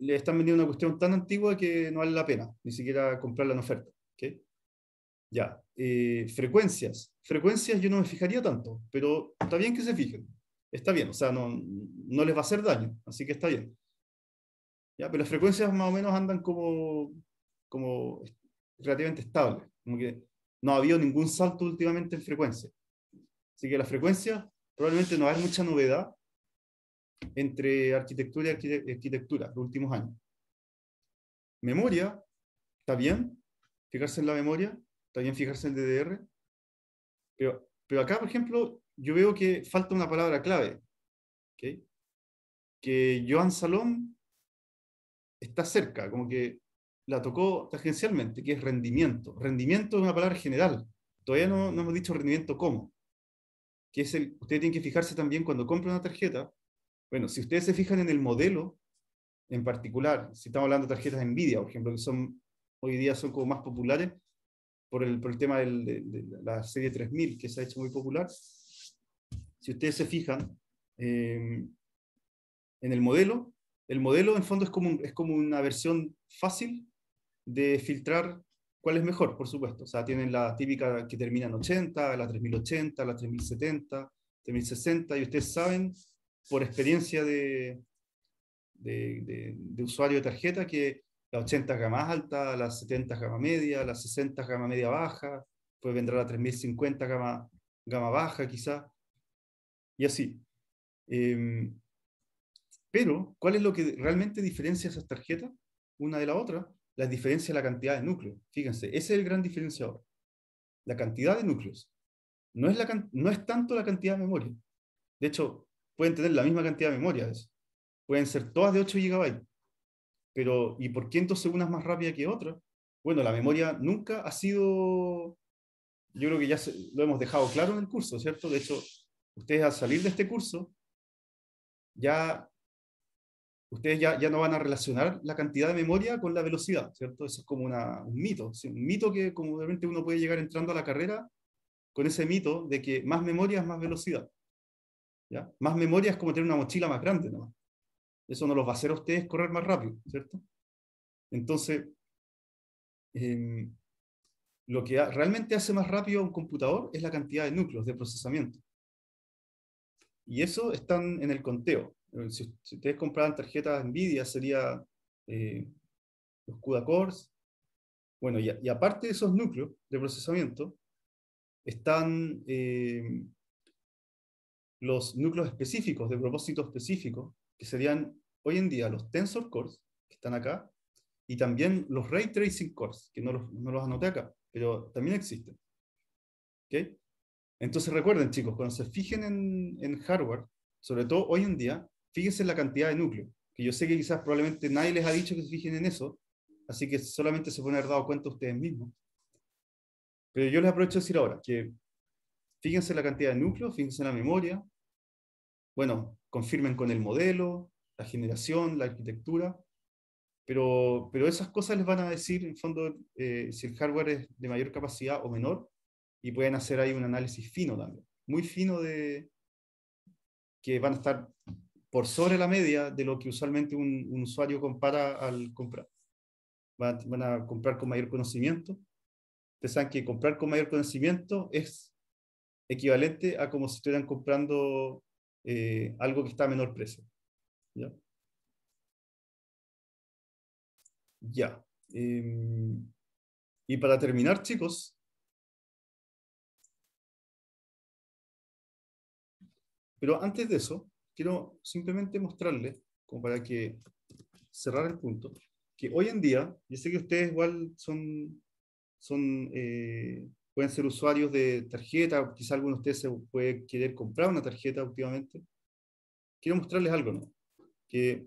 le están vendiendo una cuestión tan antigua que no vale la pena ni siquiera comprarla en oferta. ¿okay? Ya, eh, frecuencias. Frecuencias yo no me fijaría tanto, pero está bien que se fijen. Está bien, o sea, no, no les va a hacer daño, así que está bien. Ya, pero las frecuencias más o menos andan como, como relativamente estables. Como que no ha habido ningún salto últimamente en frecuencia. Así que las frecuencias probablemente no hay mucha novedad entre arquitectura y arquitectura arquitectura los últimos años. Memoria, está bien, fijarse en la memoria, también fijarse en DDR, pero, pero acá, por ejemplo, yo veo que falta una palabra clave, ¿okay? que Joan Salón está cerca, como que la tocó tangencialmente, que es rendimiento. Rendimiento es una palabra general, todavía no, hemos dicho rendimiento cómo, que es el, ustedes tienen que fijarse también cuando compran una tarjeta, bueno, si ustedes se fijan en el modelo en particular, si estamos hablando de tarjetas NVIDIA, por ejemplo, que son, hoy día son como más populares, por el, por el tema de, la serie 3000 que se ha hecho muy popular. Si ustedes se fijan em, en el modelo, el modelo en fondo es como, es como una versión fácil de filtrar cuál es mejor, por supuesto. O sea, tienen la típica que termina en 80, la 3080, la 3070, 3060, y ustedes saben por experiencia de, de usuario de tarjeta que 80 gama alta, las 70 gama media, las 60 gama media baja, pues vendrá la 3050 gama, gama baja quizá, y así. Em, pero, ¿cuál es lo que realmente diferencia esas tarjetas una de la otra? La diferencia la cantidad de núcleos. Fíjense, ese es el gran diferenciador. La cantidad de núcleos. No es, la, no es tanto la cantidad de memoria. De hecho, pueden tener la misma cantidad de memoria. Pueden ser todas de 8 GB, pero ¿y por qué entonces una es más rápida que otra? Bueno, la memoria nunca ha sido, yo creo que ya lo hemos dejado claro en el curso, ¿cierto? De hecho, ustedes al salir de este curso, ya, ustedes ya, ya no van a relacionar la cantidad de memoria con la velocidad, ¿cierto? Eso es como un mito, un mito que como de repente uno puede llegar entrando a la carrera con ese mito de que más memoria es más velocidad. ¿ya? Más memoria es como tener una mochila más grande nomás eso no los va a hacer a ustedes correr más rápido, ¿cierto? Entonces, em, lo que realmente hace más rápido a un computador es la cantidad de núcleos de procesamiento. Y eso están en el conteo. Eh, si, ustedes compraban tarjetas NVIDIA, sería eh, los CUDA cores. Bueno, y, aparte de esos núcleos de procesamiento, están eh, los núcleos específicos, de propósito específico, que serían hoy en día los tensor cores, que están acá, y también los ray tracing cores, que no los, no los anoté acá, pero también existen. ¿Okay? Entonces recuerden, chicos, cuando se fijen en, en, hardware, sobre todo hoy en día, fíjense en la cantidad de núcleos, que yo sé que quizás probablemente nadie les ha dicho que se fijen en eso, así que solamente se pueden haber dado cuenta ustedes mismos. Pero yo les aprovecho de decir ahora que fíjense en la cantidad de núcleos, fíjense en la memoria. Bueno, confirmen con el modelo, la generación, la arquitectura, pero, pero esas cosas les van a decir, en fondo, eh, si el hardware es de mayor capacidad o menor, y pueden hacer ahí un análisis fino también, muy fino de que van a estar por sobre la media de lo que usualmente un, usuario compara al comprar. Van, van a comprar con mayor conocimiento. Ustedes saben que comprar con mayor conocimiento es equivalente a como si estuvieran comprando eh, algo que está a menor precio. Ya. ya. Em, y para terminar, chicos, pero antes de eso, quiero simplemente mostrarles, como para que cerrar el punto, que hoy en día, yo sé que ustedes igual son, son eh, pueden ser usuarios de tarjeta, quizá alguno de ustedes se puede querer comprar una tarjeta últimamente. Quiero mostrarles algo, ¿no? Que,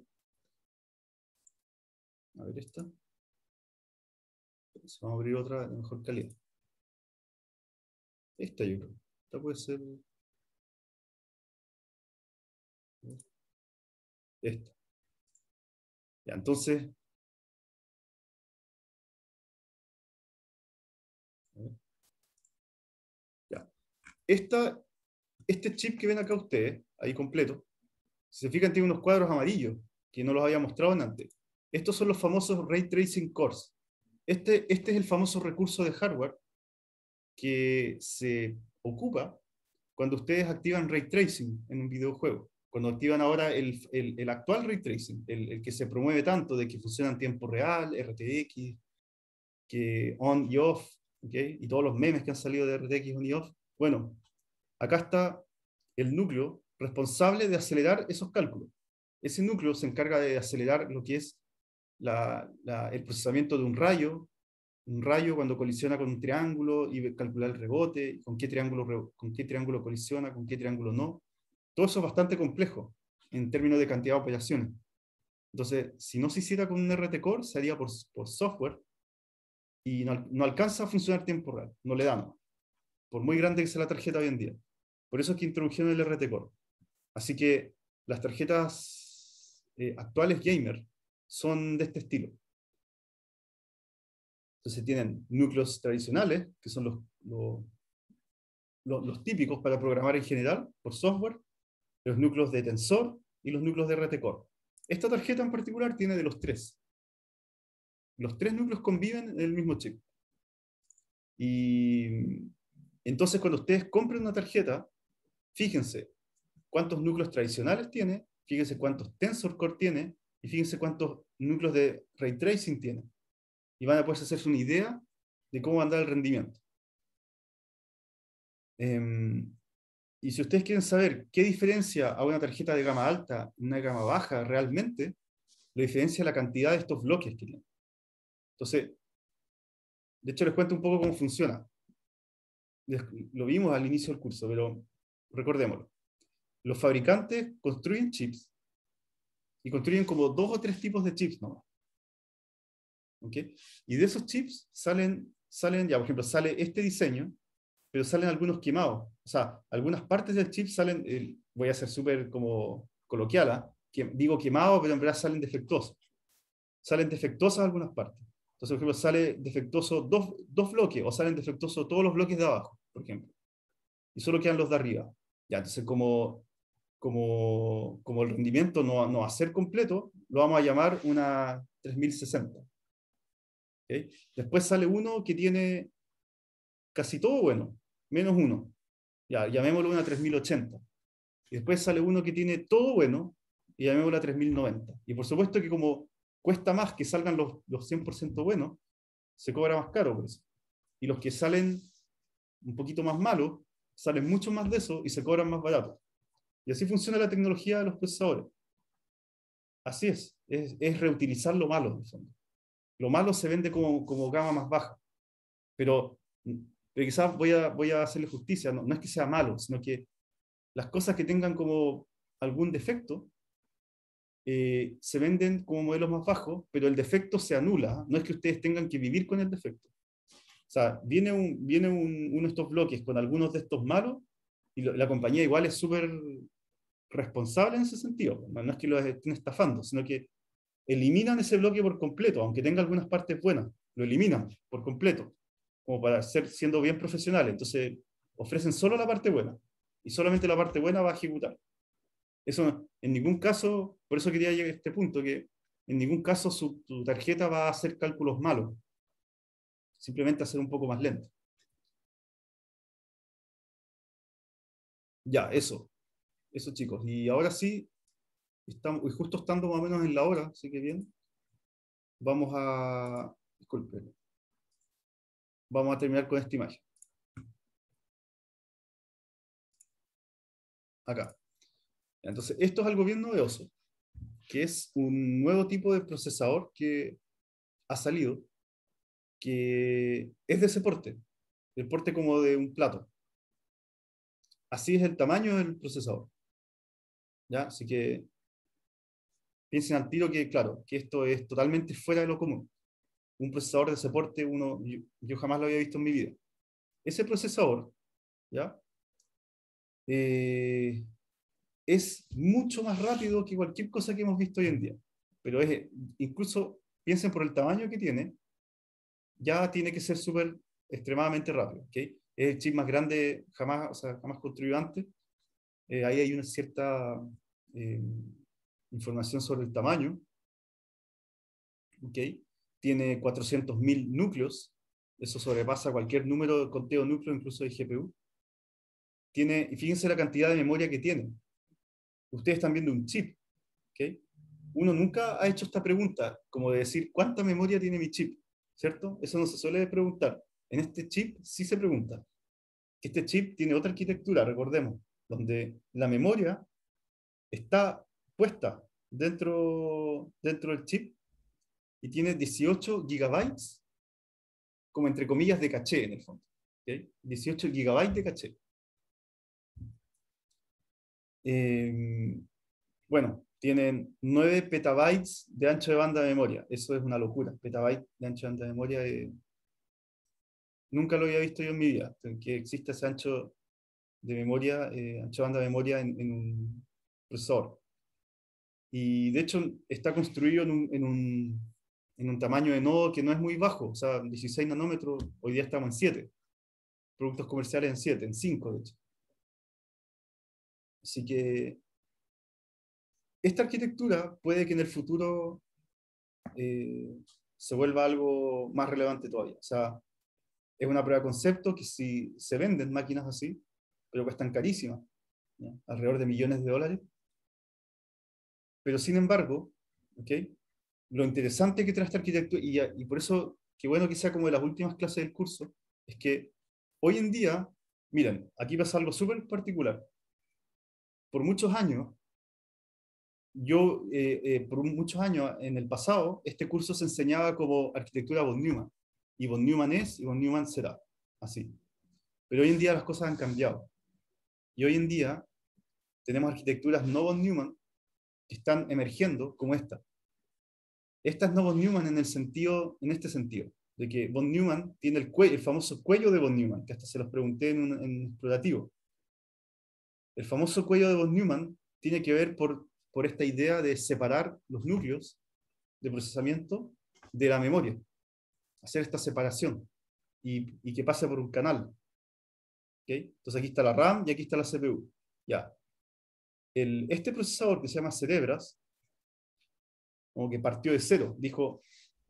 a ver esta. vamos a abrir otra de mejor calidad. Esta yo creo. Esta puede ser... Esta. Ya, entonces, Esta, este chip que ven acá ustedes, ahí completo, si se fijan, tiene unos cuadros amarillos que no los había mostrado antes. Estos son los famosos Ray Tracing Cores. Este, este es el famoso recurso de hardware que se ocupa cuando ustedes activan Ray Tracing en un videojuego. Cuando activan ahora el, el, actual Ray Tracing, el, el, que se promueve tanto de que funciona en tiempo real, RTX, que on y off, ¿okay? y todos los memes que han salido de RTX on y off, bueno, acá está el núcleo responsable de acelerar esos cálculos. Ese núcleo se encarga de acelerar lo que es el procesamiento de un rayo, un rayo cuando colisiona con un triángulo y calcular el rebote, con qué triángulo, con qué triángulo colisiona, con qué triángulo no. Todo eso es bastante complejo en términos de cantidad de operaciones. Entonces, si no se hiciera con un RT Core, se haría por, software y no, alcanza a funcionar tiempo real, no le damos por muy grande que sea la tarjeta hoy en día. Por eso es que introdujeron el RT Core. Así que las tarjetas eh, actuales gamer son de este estilo. Entonces tienen núcleos tradicionales, que son los, los típicos para programar en general por software, los núcleos de tensor y los núcleos de RT Core. Esta tarjeta en particular tiene de los tres. Los tres núcleos conviven en el mismo chip. Y entonces, cuando ustedes compren una tarjeta, fíjense cuántos núcleos tradicionales tiene, fíjense cuántos tensor core tiene y fíjense cuántos núcleos de ray tracing tiene. Y van a poder hacerse una idea de cómo va a andar el rendimiento. Em, y si ustedes quieren saber qué diferencia a una tarjeta de gama alta y una gama baja realmente, la diferencia la cantidad de estos bloques que tienen. Entonces, de hecho les cuento un poco cómo funciona lo vimos al inicio del curso, pero recordémoslo. Los fabricantes construyen chips y construyen como dos o tres tipos de chips nomás. ¿Okay? Y de esos chips salen, salen, ya por ejemplo, sale este diseño, pero salen algunos quemados. O sea, algunas partes del chip salen, voy a ser súper como coloquial, ¿ah? digo quemados, pero en verdad salen defectuosos. Salen defectuosas algunas partes. Entonces, por ejemplo, sale defectuoso dos, dos bloques o salen defectuosos todos los bloques de abajo por ejemplo. Y solo quedan los de arriba. Ya, entonces como, como, como el rendimiento no, no va a ser completo, lo vamos a llamar una 3060. ¿Okay? Después sale uno que tiene casi todo bueno, menos uno. Ya, llamémoslo una 3080. Y después sale uno que tiene todo bueno y llamémoslo una 3090. Y por supuesto que como cuesta más que salgan los, los 100% buenos, se cobra más caro por eso. Y los que salen un poquito más malo, salen mucho más de eso y se cobran más barato. Y así funciona la tecnología de los procesadores. Así es, es, reutilizar lo malo. fondo. Lo malo se vende como, como gama más baja, pero, pero quizás voy a, voy a hacerle justicia, no, es que sea malo, sino que las cosas que tengan como algún defecto eh, se venden como modelos más bajos, pero el defecto se anula. No es que ustedes tengan que vivir con el defecto. O sea, viene, un, uno de estos bloques con algunos de estos malos y la compañía igual es súper responsable en ese sentido. No es que lo estén estafando, sino que eliminan ese bloque por completo, aunque tenga algunas partes buenas, lo eliminan por completo, como para ser siendo bien profesionales. Entonces, ofrecen solo la parte buena y solamente la parte buena va a ejecutar. Eso en ningún caso, por eso quería llegar a este punto, que en ningún caso su, su tarjeta va a hacer cálculos malos, simplemente hacer un poco más lento. Ya, eso. Eso, chicos. Y ahora sí, estamos, y justo estando más o menos en la hora, así que bien, vamos a, disculpen, vamos a terminar con esta imagen. Acá. Entonces, esto es algo bien novedoso, que es un nuevo tipo de procesador que ha salido, que es de ese porte, el porte como de un plato. Así es el tamaño del procesador. ¿Ya? Así que piensen al tiro que, claro, que esto es totalmente fuera de lo común. Un procesador de soporte, uno, yo, jamás lo había visto en mi vida. Ese procesador, ¿ya? Eh, es mucho más rápido que cualquier cosa que hemos visto hoy en día. Pero es, incluso piensen por el tamaño que tiene, ya tiene que ser súper extremadamente rápido. Es el chip más grande jamás, o sea, jamás construido antes. Eh, ahí hay una cierta eh, información sobre el tamaño. Tiene 400.000 núcleos. Eso sobrepasa cualquier número de conteo núcleo, incluso de GPU. Tiene, y fíjense la cantidad de memoria que tiene. Ustedes están viendo un chip. ¿okay? Uno nunca ha hecho esta pregunta, como de decir, ¿cuánta memoria tiene mi chip? ¿cierto? Eso no se suele preguntar. En este chip sí se pregunta. Este chip tiene otra arquitectura, recordemos, donde la memoria está puesta dentro, dentro del chip y tiene 18 gigabytes, como entre comillas, de caché en el fondo. 18 gigabytes de caché. Em, bueno, tienen 9 petabytes de ancho de banda de memoria. Eso es una locura. Petabyte de ancho de banda de memoria. Eh, nunca lo había visto yo en mi vida, que exista ese ancho de memoria, eh, ancho de banda de memoria en, un procesador. Y de hecho está construido en un, en un, en un tamaño de nodo que no es muy bajo, o sea, 16 nanómetros, hoy día estamos en 7. Productos comerciales en 7, en 5 de hecho. Así que esta arquitectura puede que en el futuro eh, se vuelva algo más relevante todavía. O sea, es una prueba de concepto que si se venden máquinas así, pero que están carísimas, alrededor de millones de dólares. Pero sin embargo, lo interesante que trae esta arquitectura, y, por eso qué bueno que sea como de las últimas clases del curso, es que hoy en día, miren, aquí pasa algo súper particular. Por muchos años, yo, eh, eh, por muchos años en el pasado, este curso se enseñaba como arquitectura von Neumann. Y von Neumann es y von Neumann será. Así. Pero hoy en día las cosas han cambiado. Y hoy en día tenemos arquitecturas no von Neumann que están emergiendo como esta. Esta es no von Neumann en, el sentido, en este sentido, de que von Neumann tiene el, famoso cuello de von Neumann, que hasta se los pregunté en un, en explorativo. El famoso cuello de von Neumann tiene que ver por por esta idea de separar los núcleos de procesamiento de la memoria, hacer esta separación y, que pase por un canal. Entonces aquí está la RAM y aquí está la CPU. Ya. este procesador que se llama Cerebras, como que partió de cero, dijo,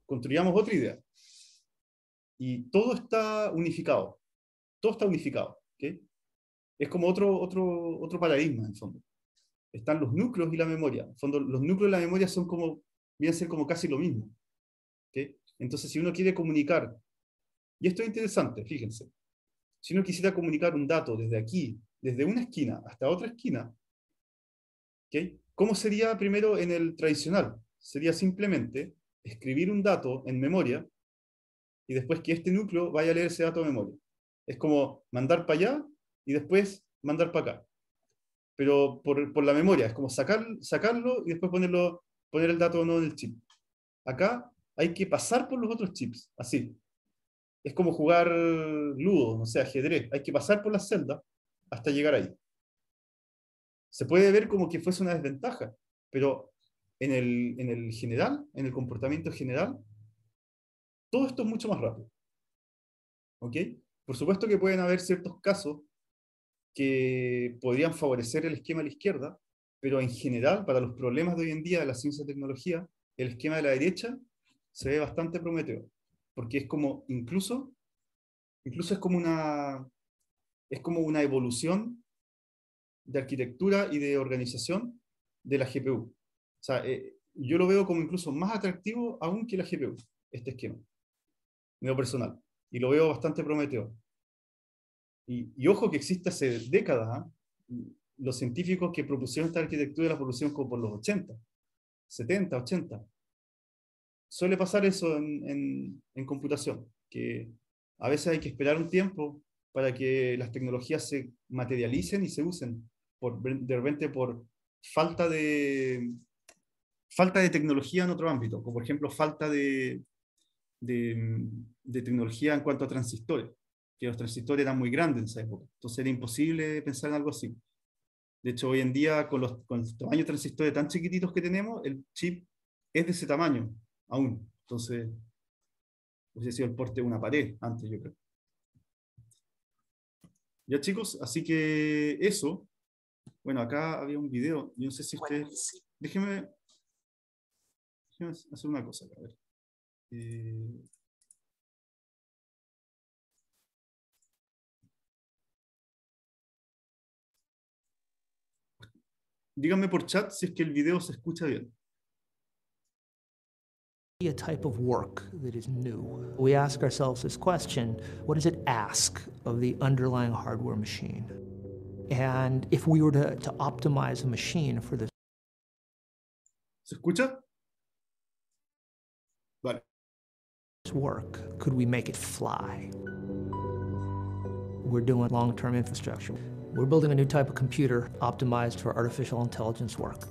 construyamos otra idea. Y todo está unificado, todo está unificado. Es como otro, otro, otro paradigma, en fondo están los núcleos y la memoria. fondo, los núcleos y la memoria son como, vienen a ser como casi lo mismo. Entonces, si uno quiere comunicar, y esto es interesante, fíjense, si uno quisiera comunicar un dato desde aquí, desde una esquina hasta otra esquina, ¿okay? ¿cómo sería primero en el tradicional? Sería simplemente escribir un dato en memoria y después que este núcleo vaya a leer ese dato de memoria. Es como mandar para allá y después mandar para acá pero por, la memoria, es como sacar, sacarlo y después ponerlo, poner el dato o no en el chip. Acá hay que pasar por los otros chips, así. Es como jugar ludo, o sea, ajedrez. Hay que pasar por la celda hasta llegar ahí. Se puede ver como que fuese una desventaja, pero en el, en el general, en el comportamiento general, todo esto es mucho más rápido. ¿Ok? Por supuesto que pueden haber ciertos casos que podrían favorecer el esquema de la izquierda, pero en general, para los problemas de hoy en día de la ciencia y tecnología, el esquema de la derecha se ve bastante prometedor, porque es como, incluso, incluso es como una, es como una evolución de arquitectura y de organización de la GPU. O sea, eh, yo lo veo como incluso más atractivo aún que la GPU, este esquema, medio personal, y lo veo bastante prometedor. Y, ojo que existe hace décadas, ¿ah? los científicos que propusieron esta arquitectura de la propusieron como por los 80, 70, 80. Suele pasar eso en, computación, que a veces hay que esperar un tiempo para que las tecnologías se materialicen y se usen. de repente por falta de, falta de tecnología en otro ámbito, como por ejemplo falta de tecnología en cuanto a transistores que los transistores eran muy grandes en esa época. Entonces era imposible pensar en algo así. De hecho, hoy en día, con los, con tamaños de transistores tan chiquititos que tenemos, el chip es de ese tamaño aún. Entonces, hubiese sido el porte de una pared antes, yo creo. Ya chicos, así que eso. Bueno, acá había un video. Yo no sé si ustedes... Déjenme, hacer una cosa. A ver. Eh, Díganme por chat si es que el video se escucha bien. a type of work that is new. We ask ourselves this question what does it ask of the underlying hardware machine? And if we were to, to optimize a machine for this. ¿Se escucha? Vale. Work, could we make it fly? We're doing long term infrastructure. We're building a new type of computer optimized for artificial intelligence work.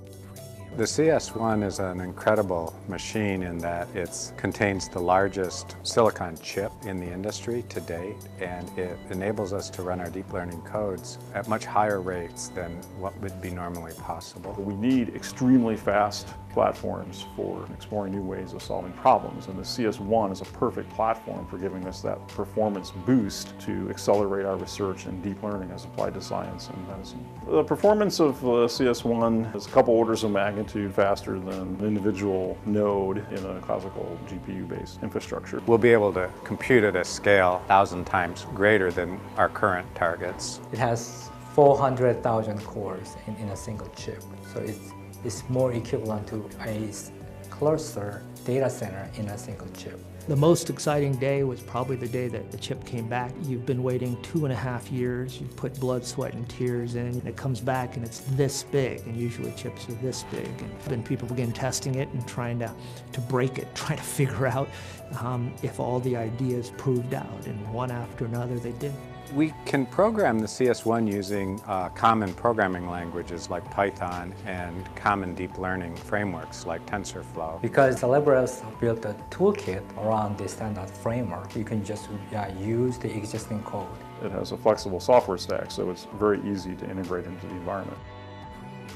The CS1 is an incredible machine in that it contains the largest silicon chip in the industry to date, and it enables us to run our deep learning codes at much higher rates than what would be normally possible. We need extremely fast platforms for exploring new ways of solving problems, and the CS1 is a perfect platform for giving us that performance boost to accelerate our research in deep learning as applied to science and medicine. The performance of the uh, CS1 is a couple orders of magnitude faster than an individual node in a classical GPU-based infrastructure. We'll be able to compute at a scale 1,000 times greater than our current targets. It has 400,000 cores in, in, a single chip, so it's, it's more equivalent to a cluster data center in a single chip. The most exciting day was probably the day that the chip came back. You've been waiting two and a half years. You put blood, sweat, and tears in, and it comes back and it's this big. And usually chips are this big. And then people begin testing it and trying to, to break it, trying to figure out um, if all the ideas proved out. And one after another, they did. We can program the CS1 using uh, common programming languages like Python and common deep learning frameworks like TensorFlow. Because the libraries built a toolkit around the standard framework, you can just yeah, use the existing code. It has a flexible software stack, so it's very easy to integrate into the environment.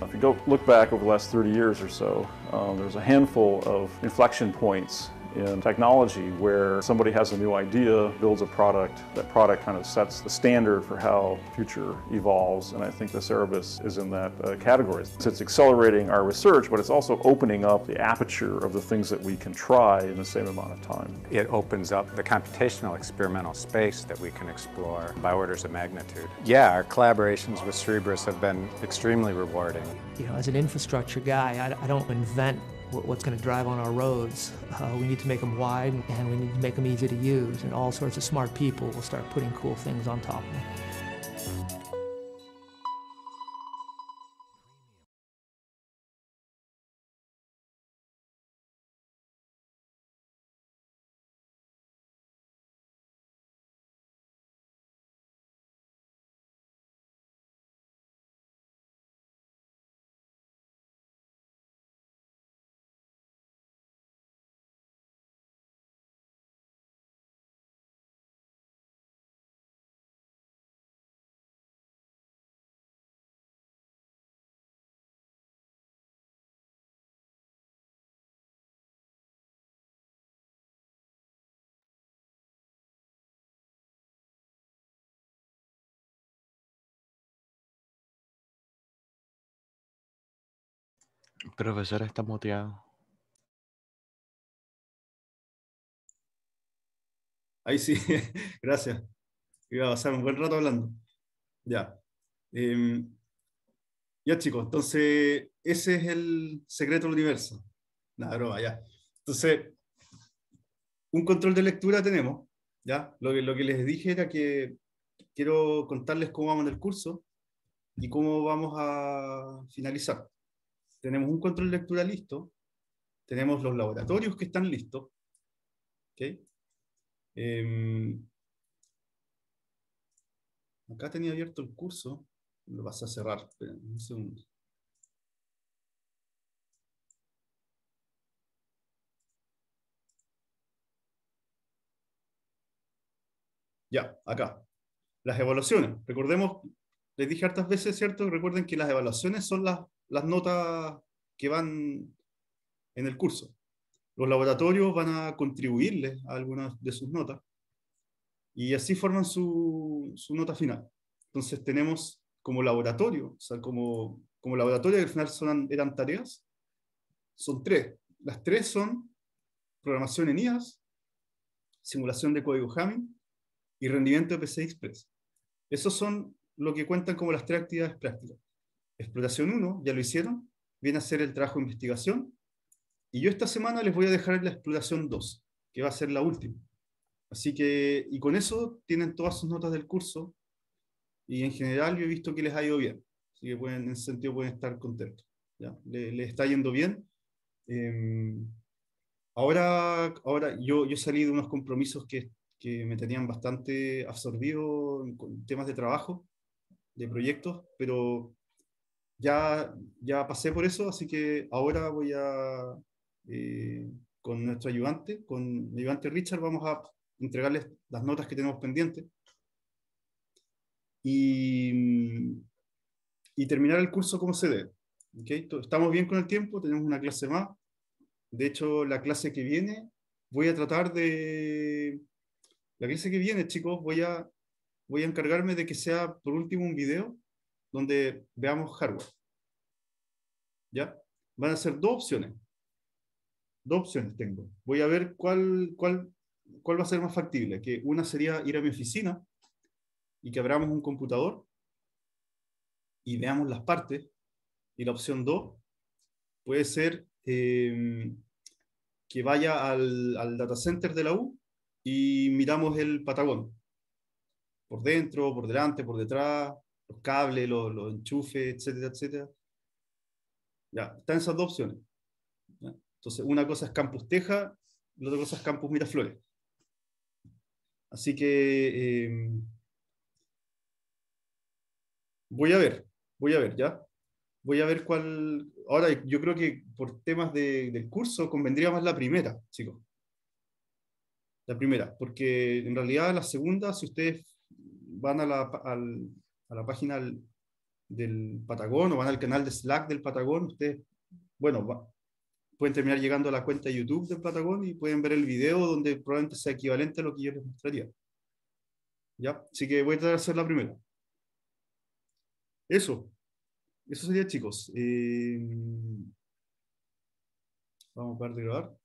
If you go look back over the last 30 years or so, uh, there's a handful of inflection points in technology where somebody has a new idea, builds a product, that product kind of sets the standard for how future evolves, and I think the Cerebus is in that uh, category. So it's accelerating our research, but it's also opening up the aperture of the things that we can try in the same amount of time. It opens up the computational experimental space that we can explore by orders of magnitude. Yeah, our collaborations with Cerebrus have been extremely rewarding. You know, as an infrastructure guy, I, I don't invent what's going to drive on our roads. Uh, we need to make them wide and we need to make them easy to use, and all sorts of smart people will start putting cool things on top of them. profesor está muteado. Ahí sí, gracias. Iba a un buen rato hablando. Ya. Em, ya chicos, entonces ese es el secreto del universo. Nada, broma, ya. Entonces, un control de lectura tenemos, ¿ya? Lo que, lo que les dije era que quiero contarles cómo vamos en el curso y cómo vamos a finalizar tenemos un control de lectura listo, tenemos los laboratorios que están listos. Em, acá tenía abierto el curso, lo vas a cerrar, un segundo. Ya, acá. Las evaluaciones. Recordemos, les dije hartas veces, ¿cierto? Recuerden que las evaluaciones son las las notas que van en el curso. Los laboratorios van a contribuirles a algunas de sus notas y así forman su, nota final. Entonces tenemos como laboratorio, o sea, como, como laboratorio que al final son, eran tareas, son tres. Las tres son programación en IAS, simulación de código Hamming y rendimiento de PCI Express. Esos son lo que cuentan como las tres actividades prácticas. Exploración 1, ya lo hicieron, viene a hacer el trabajo de investigación. Y yo esta semana les voy a dejar la Exploración 2, que va a ser la última. Así que, y con eso tienen todas sus notas del curso. Y en general yo he visto que les ha ido bien. Así que pueden, en ese sentido pueden estar contentos. ¿ya? Le, está yendo bien. Em, ahora, ahora yo, yo salí de unos compromisos que, que me tenían bastante absorbido en temas de trabajo, de proyectos, pero ya, ya pasé por eso, así que ahora voy a, eh, con nuestro ayudante, con mi ayudante Richard, vamos a entregarles las notas que tenemos pendientes. Y, terminar el curso como se debe. Estamos bien con el tiempo, tenemos una clase más. De hecho, la clase que viene, voy a tratar de... La clase que viene, chicos, voy a, voy a encargarme de que sea por último un video donde veamos hardware. ¿Ya? Van a ser dos opciones. Dos opciones tengo. Voy a ver cuál, cuál, cuál va a ser más factible. Que una sería ir a mi oficina y que abramos un computador y veamos las partes. Y la opción dos. puede ser eh, que vaya al, al data center de la U y miramos el Patagón. Por dentro, por delante, por detrás, cables, los, enchufes, etcétera, etcétera. Ya, están esas dos opciones. Entonces, una cosa es Campus Teja, la otra cosa es Campus Miraflores. Así que em, voy a ver, voy a ver, ¿ya? Voy a ver cuál... Ahora, yo creo que por temas de, del curso convendría más la primera, chicos. La primera, porque en realidad la segunda, si ustedes van a la, al, a la página del, Patagón o van al canal de Slack del Patagón, ustedes, bueno, pueden terminar llegando a la cuenta de YouTube del Patagón y pueden ver el video donde probablemente sea equivalente a lo que yo les mostraría. ¿Ya? Así que voy a tratar hacer la primera. Eso. Eso sería, chicos. Eh, vamos a parar de grabar. No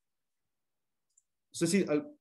sé si... Al...